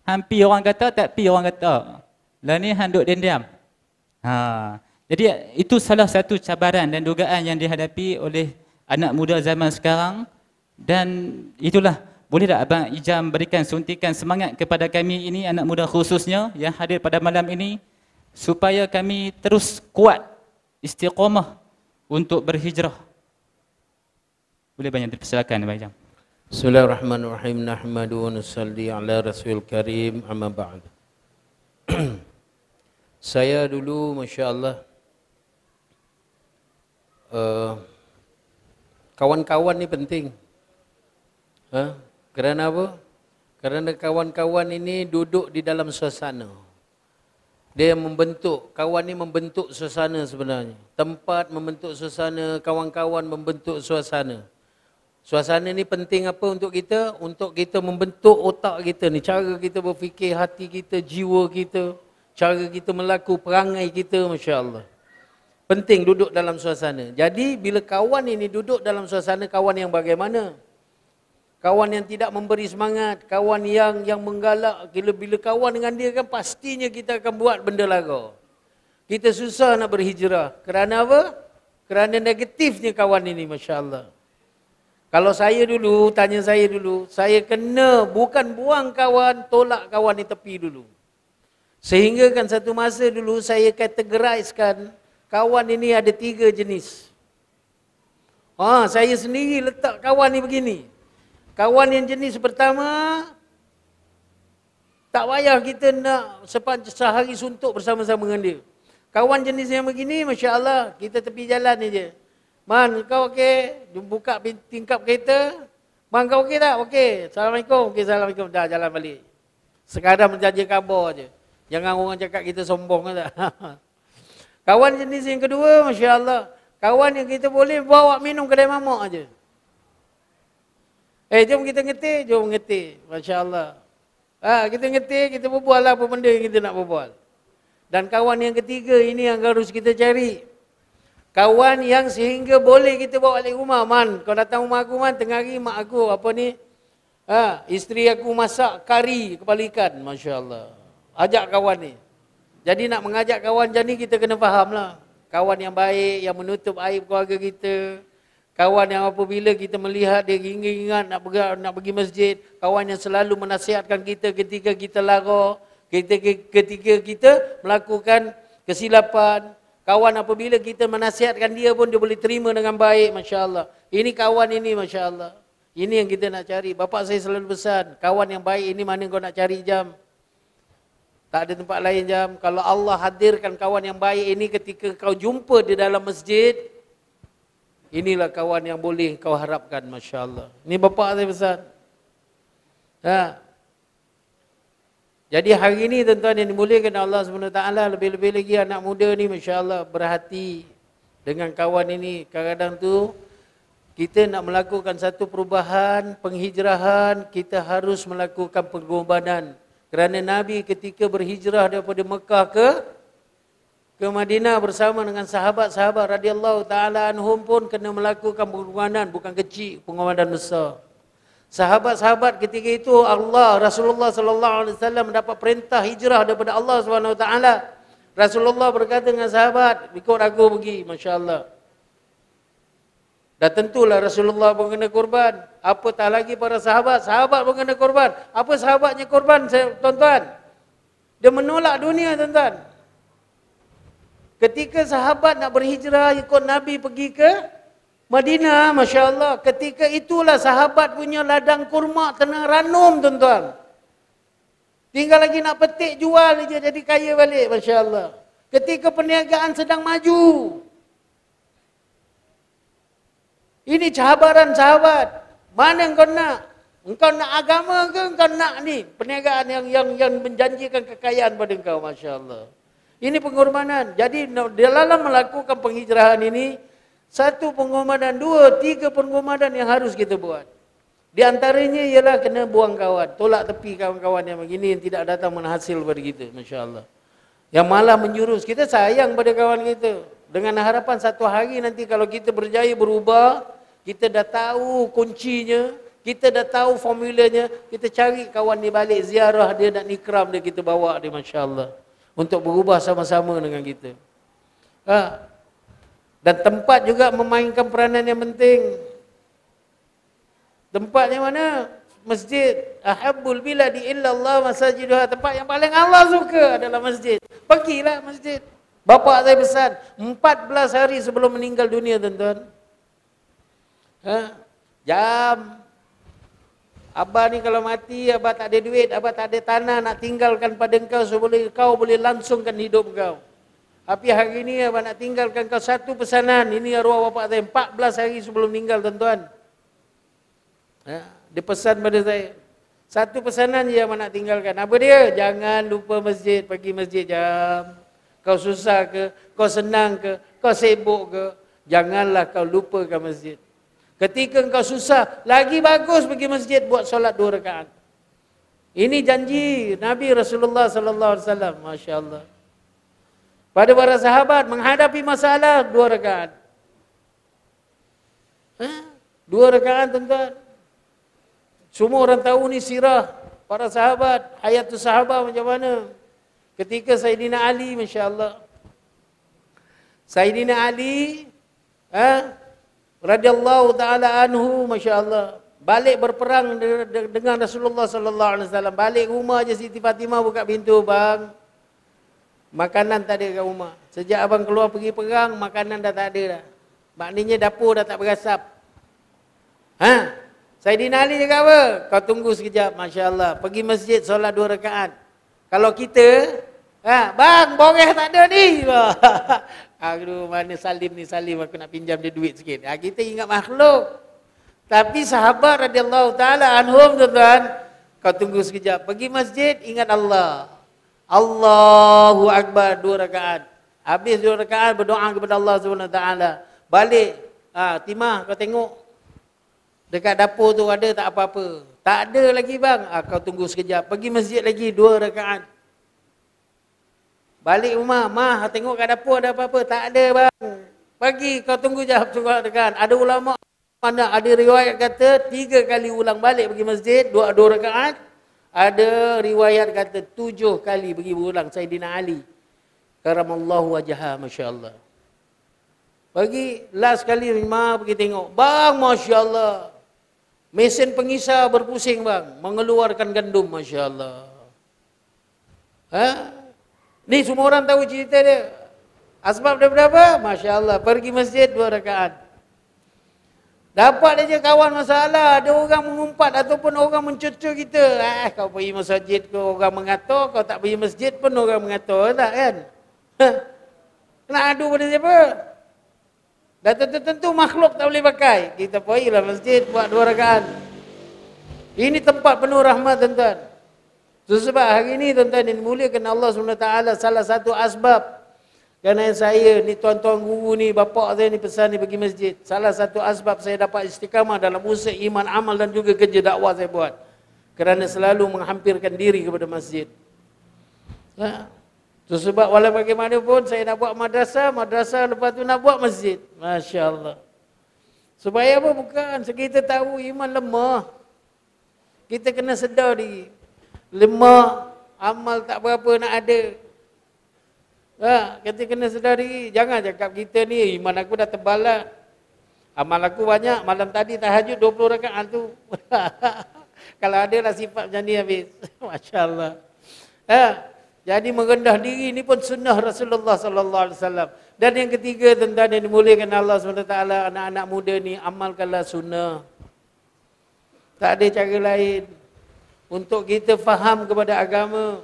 Hampir orang kata, tak pergi orang kata. Lain ni hang duduk Ha, jadi itu salah satu cabaran dan dugaan yang dihadapi oleh anak muda zaman sekarang dan itulah boleh tak Abang Ijam berikan suntikan semangat kepada kami ini anak muda khususnya yang hadir pada malam ini supaya kami terus kuat istiqamah untuk berhijrah. Boleh banyak dipersilakan Abang Ijam. Bismillahirrahmanirrahim. Nahmadu wa nusalli ala Rasul Karim amma ba'd. Saya dulu masya-Allah Eh, kawan-kawan ni penting. Ha? Kerana apa? Kerana kawan-kawan ini duduk di dalam suasana. Dia membentuk, kawan ni membentuk suasana sebenarnya. Tempat membentuk suasana, kawan-kawan membentuk suasana. Suasana ni penting apa untuk kita? Untuk kita membentuk otak kita ni, cara kita berfikir, hati kita, jiwa kita, cara kita melaku perangai kita, masya-Allah. Penting duduk dalam suasana. Jadi bila kawan ini duduk dalam suasana kawan yang bagaimana? Kawan yang tidak memberi semangat, kawan yang yang menggalak. Bila, bila kawan dengan dia kan pastinya kita akan buat benda lagu. Kita susah nak berhijrah. Kerana apa? Kerana negatifnya kawan ini, Masya Allah. Kalau saya dulu, tanya saya dulu, saya kena bukan buang kawan, tolak kawan di tepi dulu. Sehingga kan satu masa dulu saya kategorikan kawan ini ada tiga jenis. Ha, saya sendiri letak kawan ni begini. Kawan yang jenis pertama, tak payah kita nak sehari suntuk bersama-sama dengan dia. Kawan jenis yang begini, Masya Allah, kita tepi jalan ni je. Man, kau okey? Buka tingkap kereta. Man, kau okey tak? Okey. Assalamualaikum. Okey, Assalamualaikum. Dah jalan balik. Sekadar menjaga kabar je. Jangan orang cakap kita sombong ke tak. Kawan jenis yang kedua, Masya Allah. Kawan yang kita boleh bawa minum kedai mamak aja. Eh, jom kita ngerti, jom ngerti, Masya Allah. Ha, kita ngerti, kita berbual lah apa benda yang kita nak berbual. Dan kawan yang ketiga, ini yang harus kita cari. Kawan yang sehingga boleh kita bawa balik rumah. Man, kau datang rumah aku, Man, tengah hari mak aku, apa ni? Ha, isteri aku masak kari kepala ikan. Masya Allah. Ajak kawan ni. Jadi nak mengajak kawan macam ni kita kena fahamlah. Kawan yang baik, yang menutup aib keluarga kita. Kawan yang apabila kita melihat dia ingat-ingat nak pergi, nak pergi masjid. Kawan yang selalu menasihatkan kita ketika kita lara. Ketika, ketika kita melakukan kesilapan. Kawan apabila kita menasihatkan dia pun dia boleh terima dengan baik. Masya Allah. Ini kawan ini Masya Allah. Ini yang kita nak cari. Bapak saya selalu pesan. Kawan yang baik ini mana kau nak cari jam. Tak ada tempat lain jam. Kalau Allah hadirkan kawan yang baik ini ketika kau jumpa di dalam masjid, inilah kawan yang boleh kau harapkan, Masya Allah. Ini bapak saya pesan. Ha. Jadi hari ini tuan-tuan yang dimuliakan Allah SWT, lebih-lebih lagi anak muda ni Masya Allah berhati dengan kawan ini. Kadang-kadang tu kita nak melakukan satu perubahan, penghijrahan, kita harus melakukan pengorbanan. Kerana Nabi ketika berhijrah daripada Mekah ke ke Madinah bersama dengan sahabat-sahabat radhiyallahu taala anhum pun kena melakukan pengorbanan bukan kecil, pengorbanan besar. Sahabat-sahabat ketika itu Allah Rasulullah sallallahu alaihi wasallam mendapat perintah hijrah daripada Allah Subhanahu wa taala. Rasulullah berkata dengan sahabat, "Ikut aku pergi, masya-Allah." Dah tentulah Rasulullah pun kena korban. Apa tak lagi para sahabat? Sahabat pun kena korban. Apa sahabatnya korban, tuan-tuan? Dia menolak dunia, tuan-tuan. Ketika sahabat nak berhijrah ikut Nabi pergi ke Madinah, Masya Allah. Ketika itulah sahabat punya ladang kurma kena ranum, tuan-tuan. Tinggal lagi nak petik jual je jadi kaya balik, Masya Allah. Ketika perniagaan sedang maju, ini cabaran sahabat. Mana engkau nak? Engkau nak agama ke engkau nak ni? Perniagaan yang yang yang menjanjikan kekayaan pada engkau, Masya Allah. Ini pengorbanan. Jadi dalam melakukan penghijrahan ini, satu pengorbanan, dua, tiga pengorbanan yang harus kita buat. Di antaranya ialah kena buang kawan. Tolak tepi kawan-kawan yang begini yang tidak datang menghasil pada kita, Masya Allah. Yang malah menjurus. Kita sayang pada kawan kita dengan harapan satu hari nanti kalau kita berjaya berubah, kita dah tahu kuncinya, kita dah tahu formulanya, kita cari kawan ni balik ziarah dia nak nikram dia kita bawa dia masya-Allah untuk berubah sama-sama dengan kita. Ha. Dan tempat juga memainkan peranan yang penting. Tempatnya mana? Masjid Ahabul Bila di Illallah Masjidullah ha, tempat yang paling Allah suka adalah masjid. Pergilah masjid. Bapak saya pesan, 14 hari sebelum meninggal dunia, tuan-tuan. Ha? Jam. Abah ni kalau mati, abah tak ada duit, abah tak ada tanah nak tinggalkan pada engkau supaya kau boleh langsungkan hidup kau. Tapi hari ini abah nak tinggalkan kau satu pesanan. Ini arwah bapak saya, 14 hari sebelum meninggal, tuan-tuan. Ha? Dia pesan pada saya. Satu pesanan je abah nak tinggalkan. Apa dia? Jangan lupa masjid, pergi masjid jam kau susah ke, kau senang ke, kau sibuk ke, janganlah kau lupakan masjid. Ketika kau susah, lagi bagus pergi masjid buat solat dua rakaat. Ini janji Nabi Rasulullah sallallahu alaihi wasallam, masya-Allah. Pada para sahabat menghadapi masalah dua rakaat. Ha? Dua rakaat tuan-tuan. Semua orang tahu ni sirah para sahabat, hayatus sahabat macam mana? Ketika Saidina Ali, Masya Allah. Saidina Ali, eh, radhiyallahu ta'ala anhu, Masya Allah. Balik berperang dengan Rasulullah sallallahu alaihi wasallam. Balik rumah je Siti Fatimah buka pintu, bang. Makanan tak ada kat rumah. Sejak abang keluar pergi perang, makanan dah tak ada dah. Maknanya dapur dah tak berasap. Ha? Saidina Ali cakap apa? Kau tunggu sekejap, Masya Allah. Pergi masjid solat dua rakaat. Kalau kita, ha, bang, boreh tak ada ni. Aduh, mana Salim ni Salim, aku nak pinjam dia duit sikit. Ha, kita ingat makhluk. Tapi sahabat radhiyallahu taala anhum tuan-tuan, kau tunggu sekejap. Pergi masjid, ingat Allah. Allahu akbar dua rakaat. Habis dua rakaat berdoa kepada Allah Subhanahu Wa taala. Balik, ha, timah kau tengok. Dekat dapur tu ada tak apa-apa. Tak ada lagi bang. Ah, kau tunggu sekejap. Pergi masjid lagi dua rakaat. Balik rumah. Mah tengok kat dapur ada apa-apa. Tak ada bang. Pergi kau tunggu jawab surat rakaat. Ada ulama mana ada riwayat kata tiga kali ulang balik pergi masjid. Dua, dua rakaat. Ada riwayat kata tujuh kali pergi berulang. Sayyidina Ali. Karamallahu wajaha Masya Allah. Pergi last kali rumah pergi tengok. Bang Masya Allah. Mesin pengisah berpusing bang, mengeluarkan gandum, masya Allah. Ha? Ni semua orang tahu cerita dia. Asbab dia berapa? Masya Allah. Pergi masjid dua rakaat. Dapat aja kawan masalah. Ada orang mengumpat ataupun orang mencucur kita. Eh, kau pergi masjid ke orang mengatur. Kau tak pergi masjid pun orang mengatur. Tak kan? Ha? Nak adu pada siapa? Dah tentu-tentu makhluk tak boleh pakai. Kita pergi pergilah masjid buat dua rakaat. Ini tempat penuh rahmat tuan-tuan. So, sebab hari ini tuan-tuan ini muliakan Allah SWT salah satu asbab. Kerana saya ni tuan-tuan guru ni bapak saya ni pesan ni pergi masjid. Salah satu asbab saya dapat istiqamah dalam usaha iman amal dan juga kerja dakwah saya buat. Kerana selalu menghampirkan diri kepada masjid. Ha? Itu sebab walau bagaimanapun saya nak buat madrasah, madrasah lepas tu nak buat masjid. Masya Allah. Supaya apa? Bukan. Sebab kita tahu iman lemah. Kita kena sedar diri. Lemah, amal tak berapa nak ada. Ha, kita kena sedar diri. Jangan cakap kita ni, iman aku dah tebal lah. Amal aku banyak. Malam tadi tahajud 20 rakan hantu. Kalau ada lah sifat macam ni habis. Masya Allah. Ha, jadi merendah diri ini pun sunnah Rasulullah sallallahu alaihi wasallam. Dan yang ketiga tentang yang dimuliakan Allah Subhanahu Taala Anak-anak muda ni amalkanlah sunnah Tak ada cara lain Untuk kita faham kepada agama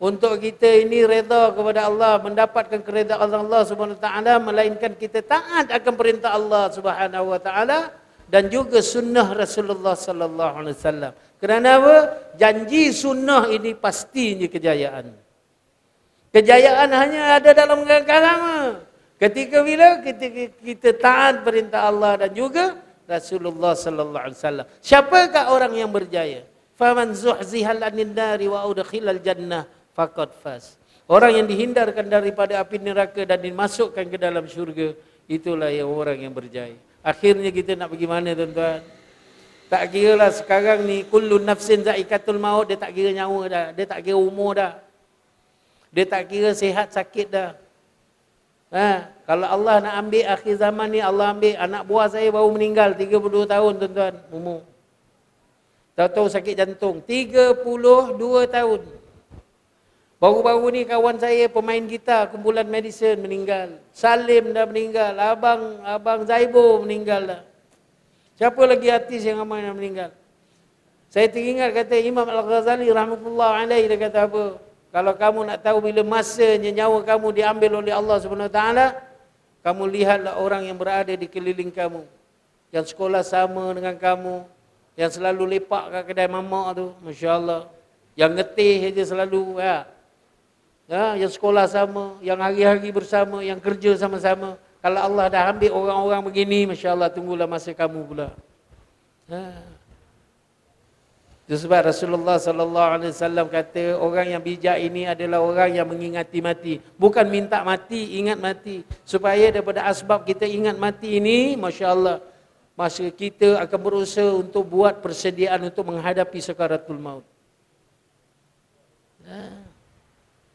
Untuk kita ini reda kepada Allah Mendapatkan keredaan Allah SWT Melainkan kita taat akan perintah Allah Subhanahu Wa Taala Dan juga sunnah Rasulullah Sallallahu Alaihi Wasallam. Kerana apa? Janji sunnah ini pastinya kejayaan. Kejayaan hanya ada dalam agama. Ketika bila ketika kita taat perintah Allah dan juga Rasulullah sallallahu alaihi wasallam. Siapakah orang yang berjaya? Faman zuhzihal anin nari wa udkhilal jannah faqad faz. Orang yang dihindarkan daripada api neraka dan dimasukkan ke dalam syurga, itulah yang orang yang berjaya. Akhirnya kita nak bagaimana mana tuan-tuan? Tak kira lah sekarang ni kullun nafsin zaikatul maut dia tak kira nyawa dah, dia tak kira umur dah. Dia tak kira sihat sakit dah. Ha, kalau Allah nak ambil akhir zaman ni Allah ambil anak buah saya baru meninggal 32 tahun tuan-tuan umur. Tahu-tahu sakit jantung 32 tahun. Baru-baru ni kawan saya pemain gitar kumpulan medicine meninggal. Salim dah meninggal, abang abang Zaibo meninggal dah. Siapa lagi artis yang ramai yang meninggal? Saya teringat kata Imam Al-Ghazali rahmatullah alaihi dia kata apa? Kalau kamu nak tahu bila masanya nyawa kamu diambil oleh Allah SWT, kamu lihatlah orang yang berada di keliling kamu. Yang sekolah sama dengan kamu. Yang selalu lepak ke kedai mamak tu. Masya Allah. Yang ngetih saja selalu. Ya. ya. Yang sekolah sama. Yang hari-hari bersama. Yang kerja sama-sama. Kalau Allah dah ambil orang-orang begini, Masya Allah tunggulah masa kamu pula. Ha. Itu ha. sebab Rasulullah Sallallahu Alaihi Wasallam kata, orang yang bijak ini adalah orang yang mengingati mati. Bukan minta mati, ingat mati. Supaya daripada asbab kita ingat mati ini, Masya Allah, masa kita akan berusaha untuk buat persediaan untuk menghadapi sekaratul maut. Ha.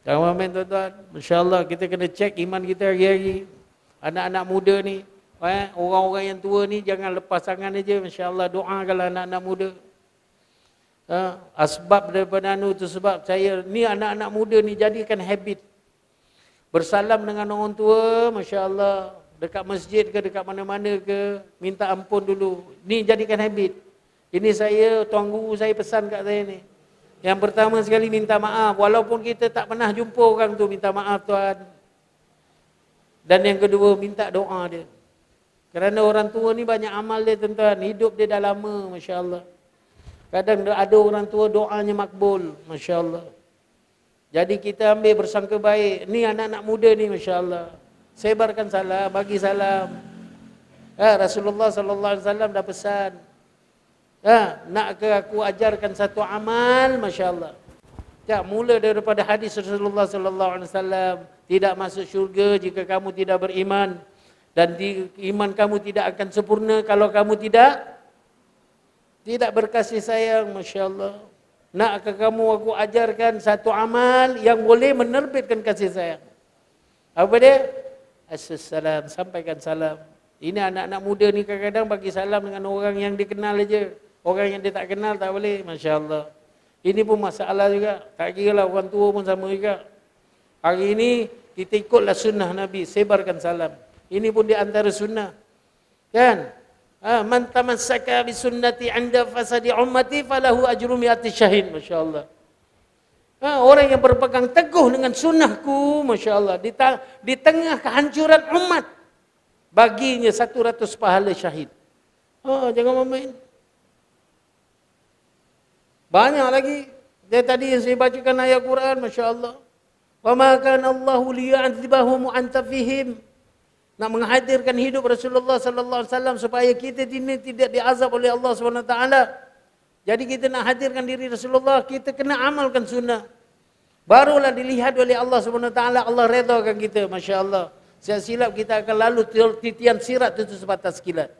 Tuan-tuan, tuan-tuan, insyaAllah kita kena cek iman kita hari-hari anak-anak muda ni eh, orang-orang yang tua ni jangan lepas tangan aja insyaallah doakanlah anak-anak muda ha? asbab daripada anu tu sebab saya ni anak-anak muda ni jadikan habit bersalam dengan orang tua masyaallah dekat masjid ke dekat mana-mana ke minta ampun dulu ni jadikan habit ini saya tuan guru saya pesan kat saya ni yang pertama sekali minta maaf walaupun kita tak pernah jumpa orang tu minta maaf tuan dan yang kedua minta doa dia. Kerana orang tua ni banyak amal dia tuan-tuan. Hidup dia dah lama, Masya Allah. Kadang ada orang tua doanya makbul, Masya Allah. Jadi kita ambil bersangka baik. Ni anak-anak muda ni, Masya Allah. Sebarkan salam, bagi salam. Ha, Rasulullah Sallallahu Alaihi Wasallam dah pesan. Ha, nak ke aku ajarkan satu amal, Masya Allah. Ya, mula daripada hadis Rasulullah sallallahu alaihi wasallam, tidak masuk syurga jika kamu tidak beriman dan di, iman kamu tidak akan sempurna kalau kamu tidak tidak berkasih sayang, masya-Allah. Nak ke kamu aku ajarkan satu amal yang boleh menerbitkan kasih sayang. Apa dia? Assalam, sampaikan salam. Ini anak-anak muda ni kadang-kadang bagi salam dengan orang yang dikenal aja. Orang yang dia tak kenal tak boleh, masya-Allah. Ini pun masalah juga. Tak kira lah orang tua pun sama juga. Hari ini kita ikutlah sunnah Nabi. Sebarkan salam. Ini pun di antara sunnah. Kan? Ha, man tamassaka bi sunnati anda fasadi ummati falahu ajrum yati syahid. Masya Allah. Ha, orang yang berpegang teguh dengan sunnahku, Masya Allah. Di, di tengah kehancuran umat, baginya satu ratus pahala syahid. Oh, jangan main. Banyak lagi dia tadi yang saya bacakan ayat Quran masya-Allah. Wa ma kana Allahu liya'dzibahum anta fihim. Nak menghadirkan hidup Rasulullah sallallahu alaihi wasallam supaya kita ini tidak diazab oleh Allah Swt. Jadi kita nak hadirkan diri Rasulullah, kita kena amalkan sunnah. Barulah dilihat oleh Allah Swt. taala Allah redakan kita masya-Allah. Saya silap kita akan lalu titian sirat itu sebatas kilat.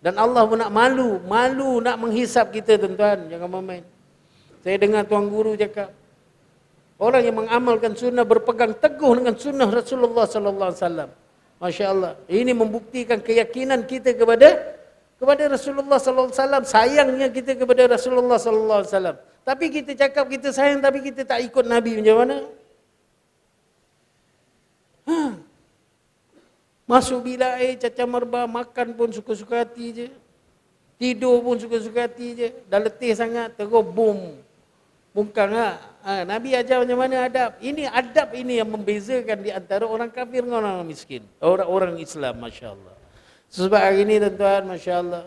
Dan Allah pun nak malu, malu nak menghisap kita tuan-tuan. Jangan main. Saya dengar tuan guru cakap, orang yang mengamalkan sunnah berpegang teguh dengan sunnah Rasulullah sallallahu alaihi wasallam. Masya Allah. Ini membuktikan keyakinan kita kepada kepada Rasulullah sallallahu alaihi wasallam, sayangnya kita kepada Rasulullah sallallahu alaihi wasallam. Tapi kita cakap kita sayang tapi kita tak ikut Nabi macam mana? Hah. Masuk bila air, cacah merbah, makan pun suka-suka hati je. Tidur pun suka-suka hati je. Dah letih sangat, terus boom. Bungkang lah. Ha, Nabi ajar macam mana adab. Ini adab ini yang membezakan di antara orang kafir dengan orang miskin. Orang-orang Islam, Masya Allah. Sebab hari ini tuan-tuan, Masya Allah.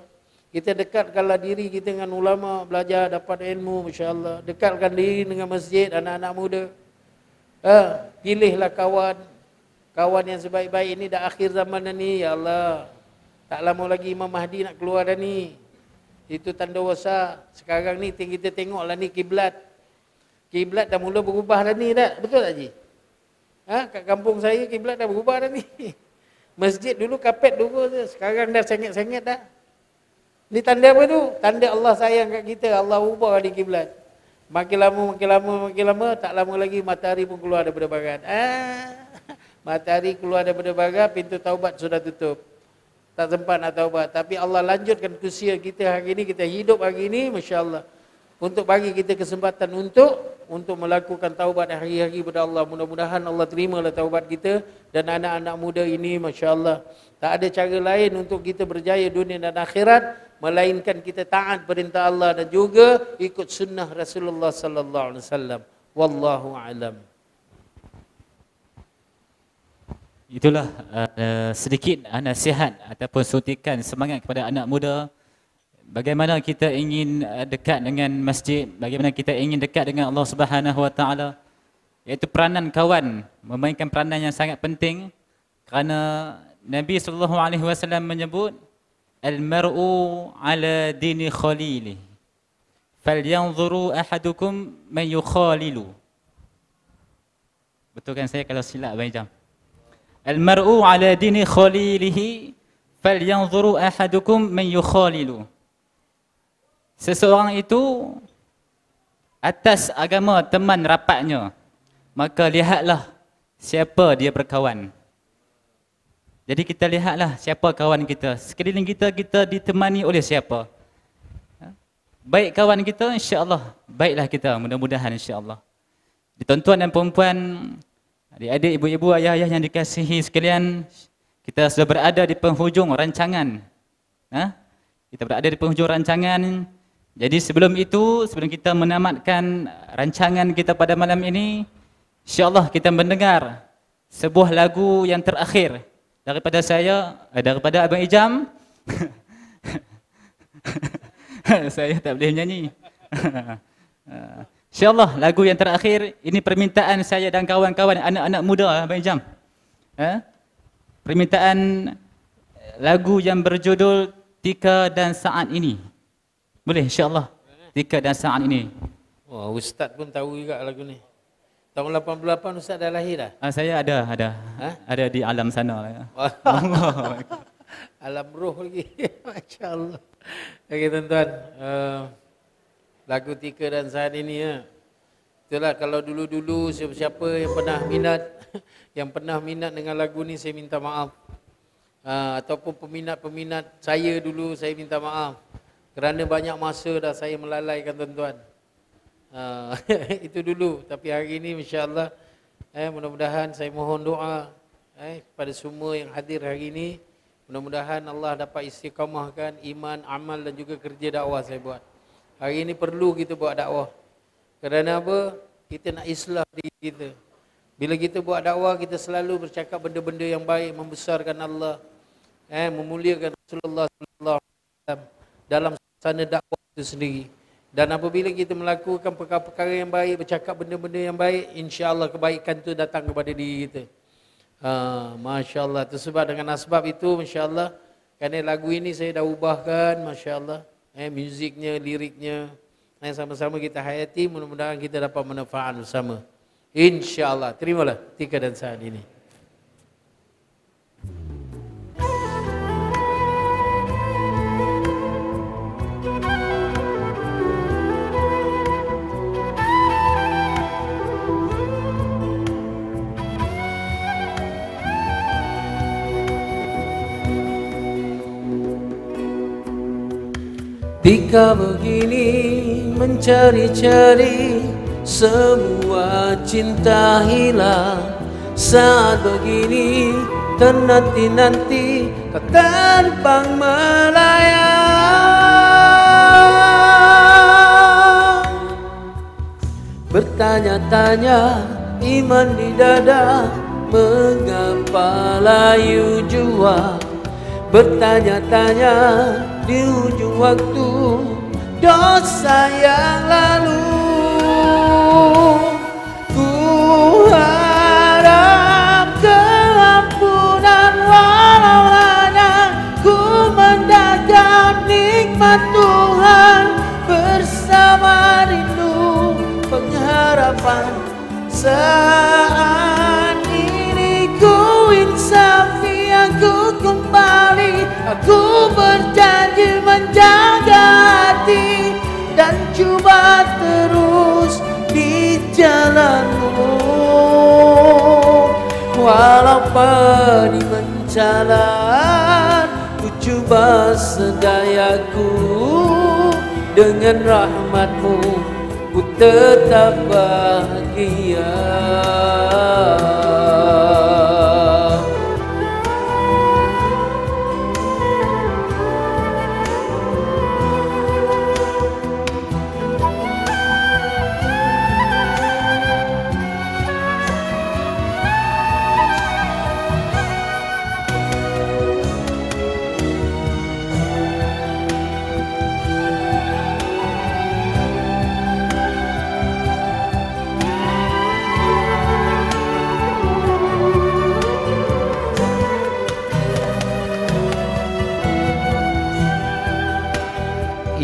Kita dekatkanlah diri kita dengan ulama, belajar, dapat ilmu, Masya Allah. Dekatkan diri dengan masjid, anak-anak muda. Ha, pilihlah kawan, kawan yang sebaik-baik ini dah akhir zaman dah ni ya Allah tak lama lagi Imam Mahdi nak keluar dah ni itu tanda wasa sekarang ni ting kita tengoklah ni kiblat kiblat dah mula berubah dah ni dah betul tak ji ha kat kampung saya kiblat dah berubah dah ni masjid dulu kapet dulu je sekarang dah sengit-sengit dah ni tanda apa tu tanda Allah sayang kat kita Allah ubah di kiblat makin lama makin lama makin lama tak lama lagi matahari pun keluar daripada barat ah Matahari keluar daripada baga, pintu taubat sudah tutup. Tak sempat nak taubat. Tapi Allah lanjutkan usia kita hari ini, kita hidup hari ini, Masya Allah. Untuk bagi kita kesempatan untuk untuk melakukan taubat hari-hari kepada Allah. Mudah-mudahan Allah terima lah taubat kita dan anak-anak muda ini, Masya Allah. Tak ada cara lain untuk kita berjaya dunia dan akhirat melainkan kita taat perintah Allah dan juga ikut sunnah Rasulullah sallallahu alaihi wasallam wallahu alam itulah uh, sedikit nasihat ataupun suntikan semangat kepada anak muda bagaimana kita ingin eh, dekat dengan masjid bagaimana kita ingin dekat dengan Allah Subhanahu wa taala iaitu peranan kawan memainkan peranan yang sangat penting kerana Nabi sallallahu alaihi wasallam menyebut al mar'u ala dini khalili falyanzuru ahadukum man yukhalilu betul kan saya kalau silap banyak. jam Al-mar'u ala dini khalilihi falyanzuru ahadukum man yukhalilu. Seseorang itu atas agama teman rapatnya. Maka lihatlah siapa dia berkawan. Jadi kita lihatlah siapa kawan kita. Sekeliling kita, kita ditemani oleh siapa. Ha? Baik kawan kita, insya Allah Baiklah kita, mudah-mudahan insyaAllah. Tuan-tuan dan perempuan, Adik-adik, ibu-ibu, ayah-ayah yang dikasihi sekalian, kita sudah berada di penghujung rancangan. Ha? Kita berada di penghujung rancangan. Jadi sebelum itu, sebelum kita menamatkan rancangan kita pada malam ini, insyaAllah kita mendengar sebuah lagu yang terakhir daripada saya, eh, daripada Abang Ijam. saya tak boleh menyanyi. Ha. InsyaAllah lagu yang terakhir ini permintaan saya dan kawan-kawan anak-anak muda ah, Abang Ijam. Ha? Eh? Permintaan lagu yang berjudul Tika dan Saat Ini. Boleh insyaAllah. Tika dan Saat Ini. Wah, Ustaz pun tahu juga lagu ni. Tahun 88 Ustaz dah lahir dah? Ah, saya ada, ada. Ha? Ada di alam sana. Lah. alam roh lagi. Masya Allah. Okey tuan-tuan. Uh, lagu tika dan saat ini ya. Itulah kalau dulu-dulu siapa-siapa yang pernah minat yang pernah minat dengan lagu ni saya minta maaf. Ha, ataupun peminat-peminat saya dulu saya minta maaf. Kerana banyak masa dah saya melalaikan tuan-tuan. Ha, itu dulu tapi hari ini insya-Allah eh mudah-mudahan saya mohon doa eh kepada semua yang hadir hari ini mudah-mudahan Allah dapat istiqamahkan iman, amal dan juga kerja dakwah saya buat. Hari ini perlu kita buat dakwah. Kerana apa? Kita nak islah diri kita. Bila kita buat dakwah, kita selalu bercakap benda-benda yang baik, membesarkan Allah, eh, memuliakan Rasulullah SAW dalam sana dakwah itu sendiri. Dan apabila kita melakukan perkara-perkara yang baik, bercakap benda-benda yang baik, insyaAllah kebaikan itu datang kepada diri kita. Ha, Masya Allah. Tersebab dengan asbab itu, insyaAllah, kerana lagu ini saya dah ubahkan, MasyaAllah eh, muziknya, liriknya. Eh, sama-sama kita hayati, mudah-mudahan kita dapat manfaat bersama. InsyaAllah. Terimalah tiga dan saat ini. Jika begini mencari-cari semua cinta hilang Saat begini ternanti-nanti kau terbang melayang Bertanya-tanya iman di dada mengapa layu jua Bertanya-tanya di ujung waktu dosa yang lalu ku harap keampunan walau hanya ku mendapat nikmat Tuhan bersama rindu pengharapan saat kali Aku berjanji menjaga hati Dan coba terus di jalanmu Walau pedih menjalan Ku coba sedayaku Dengan rahmatmu Ku tetap bahagia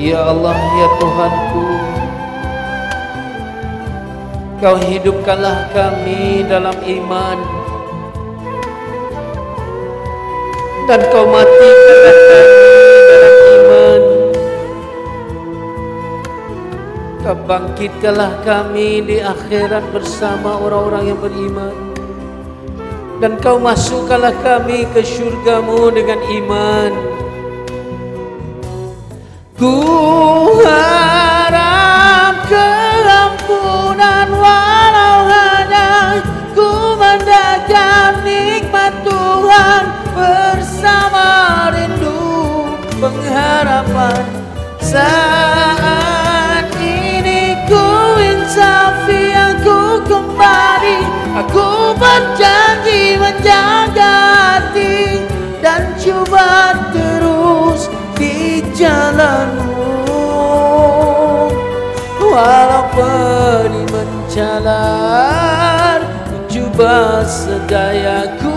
Ya Allah, Ya Tuhanku Kau hidupkanlah kami dalam iman Dan kau mati kami dalam iman Kau bangkitkanlah kami di akhirat bersama orang-orang yang beriman Dan kau masukkanlah kami ke syurgamu dengan iman Ku harap kelampunan walau hanya ku mendekat nikmat Tuhan bersama rindu pengharapan saat ini ku insaf jalan Cuba sedaya ku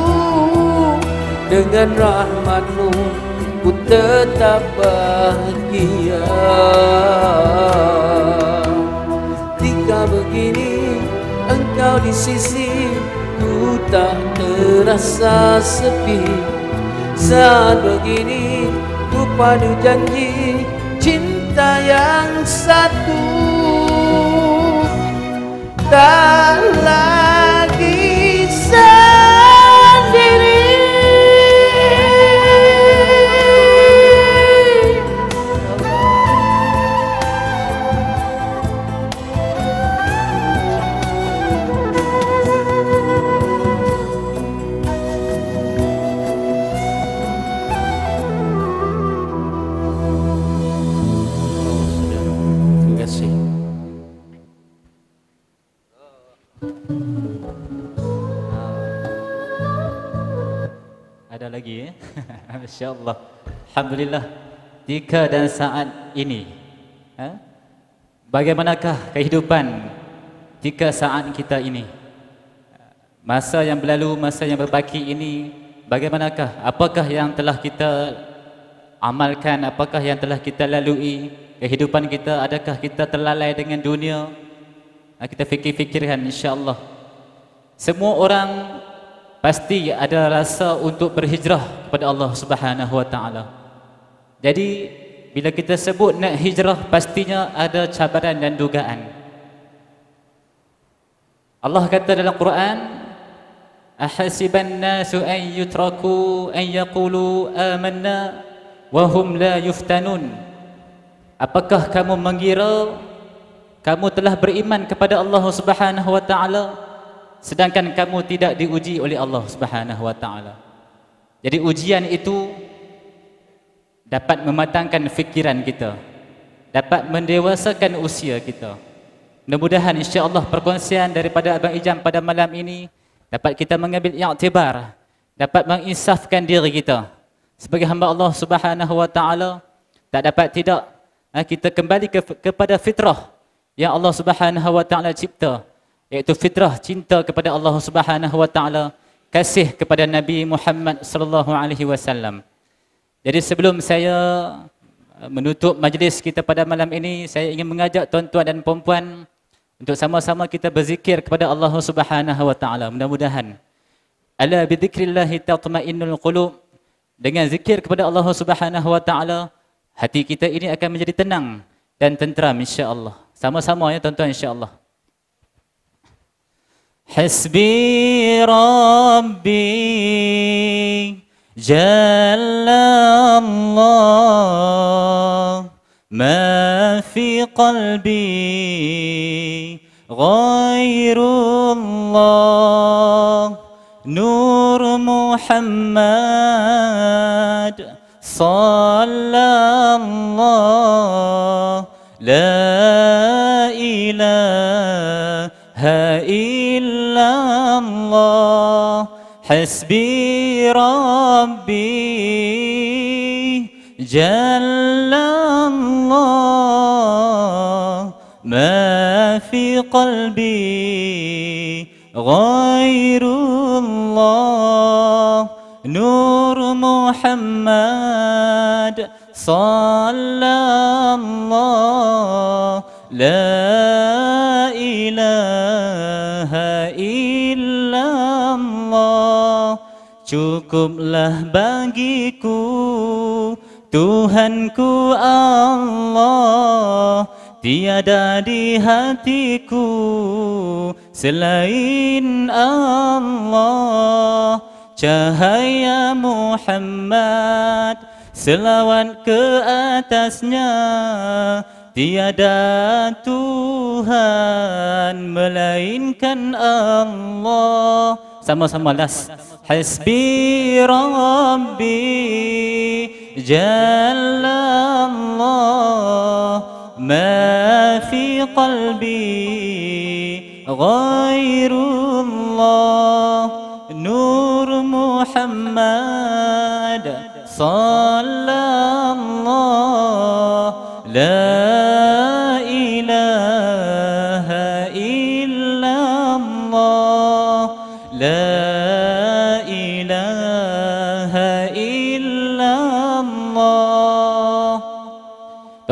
Dengan rahmatmu Ku tetap bahagia Jika begini Engkau di sisi Ku tak terasa sepi Saat begini Ku padu janji Cinta yang satu ta là lagi ya. Masya-Allah. Alhamdulillah. Jika dan saat ini. Ha? Bagaimanakah kehidupan jika saat kita ini? Masa yang berlalu, masa yang berbaki ini bagaimanakah? Apakah yang telah kita amalkan? Apakah yang telah kita lalui? Kehidupan kita adakah kita terlalai dengan dunia? Ah, kita fikir-fikirkan insya-Allah. Semua orang pasti ada rasa untuk berhijrah kepada Allah Subhanahu Wa Taala. Jadi bila kita sebut nak hijrah pastinya ada cabaran dan dugaan. Allah kata dalam Quran Ahasiban nasu an yutraku an yaqulu amanna wa hum la yuftanun Apakah kamu mengira kamu telah beriman kepada Allah Subhanahu wa taala sedangkan kamu tidak diuji oleh Allah Subhanahu wa taala. Jadi ujian itu dapat mematangkan fikiran kita. Dapat mendewasakan usia kita. Mudah-mudahan insya-Allah perkongsian daripada Abang Ijam pada malam ini dapat kita mengambil i'tibar, dapat menginsafkan diri kita sebagai hamba Allah Subhanahu wa taala tak dapat tidak eh, kita kembali ke, kepada fitrah yang Allah Subhanahu wa taala cipta iaitu fitrah cinta kepada Allah Subhanahu wa taala, kasih kepada Nabi Muhammad sallallahu alaihi wasallam. Jadi sebelum saya uh, menutup majlis kita pada malam ini, saya ingin mengajak tuan-tuan dan puan-puan untuk sama-sama kita berzikir kepada Allah Subhanahu wa taala. Mudah-mudahan ala bi dzikrillah tatma'innul qulub. Dengan zikir kepada Allah Subhanahu wa taala, hati kita ini akan menjadi tenang dan tenteram insya-Allah. Sama-sama ya tuan-tuan insya-Allah. حسبي ربي جل الله ما في قلبي غير الله نور محمد صلى الله حسبي ربي جل الله ما في قلبي غير الله نور محمد صلى الله لا Cukuplah bagiku Tuhanku Allah Tiada di hatiku Selain Allah Cahaya Muhammad Selawat ke atasnya Tiada Tuhan Melainkan Allah Sama-sama last -sama, حسبي ربي جل الله ما في قلبي غير الله نور محمد صلى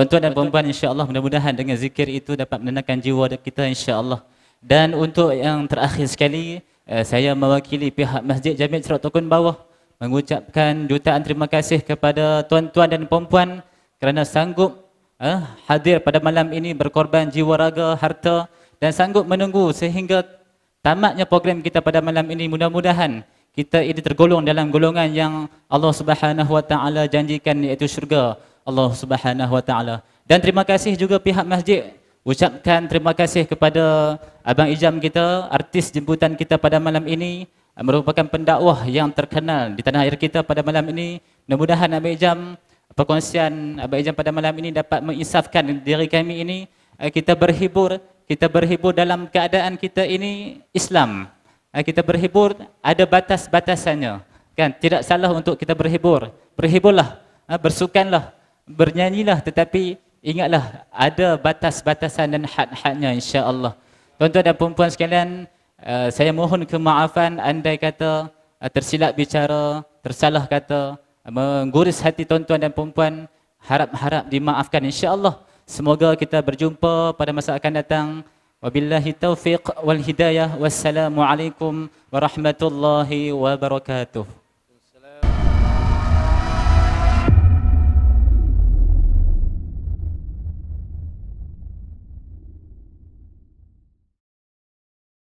Tuan-tuan dan puan-puan insya-Allah mudah-mudahan dengan zikir itu dapat menenangkan jiwa kita insya-Allah. Dan untuk yang terakhir sekali, eh, saya mewakili pihak Masjid Jamiat Cerak Tokun Bawah mengucapkan jutaan terima kasih kepada tuan-tuan dan puan-puan kerana sanggup eh, hadir pada malam ini berkorban jiwa raga, harta dan sanggup menunggu sehingga tamatnya program kita pada malam ini mudah-mudahan kita ini tergolong dalam golongan yang Allah Subhanahu Wa Taala janjikan iaitu syurga. Allah Subhanahu Wa Taala. Dan terima kasih juga pihak masjid ucapkan terima kasih kepada Abang Ijam kita, artis jemputan kita pada malam ini merupakan pendakwah yang terkenal di tanah air kita pada malam ini. Mudah-mudahan Abang Ijam perkongsian Abang Ijam pada malam ini dapat menginsafkan diri kami ini. Eh, kita berhibur, kita berhibur dalam keadaan kita ini Islam. Eh, kita berhibur ada batas-batasannya. Kan? Tidak salah untuk kita berhibur. Berhiburlah, eh, bersukanlah bernyanyilah tetapi ingatlah ada batas-batasan dan had-hadnya insya-Allah. Tuan-tuan dan puan-puan sekalian, uh, saya mohon kemaafan andai kata uh, tersilap bicara, tersalah kata, uh, mengguris hati tuan-tuan dan puan-puan, harap-harap dimaafkan insya-Allah. Semoga kita berjumpa pada masa akan datang. Wabillahi taufiq wal hidayah. Wassalamualaikum warahmatullahi wabarakatuh.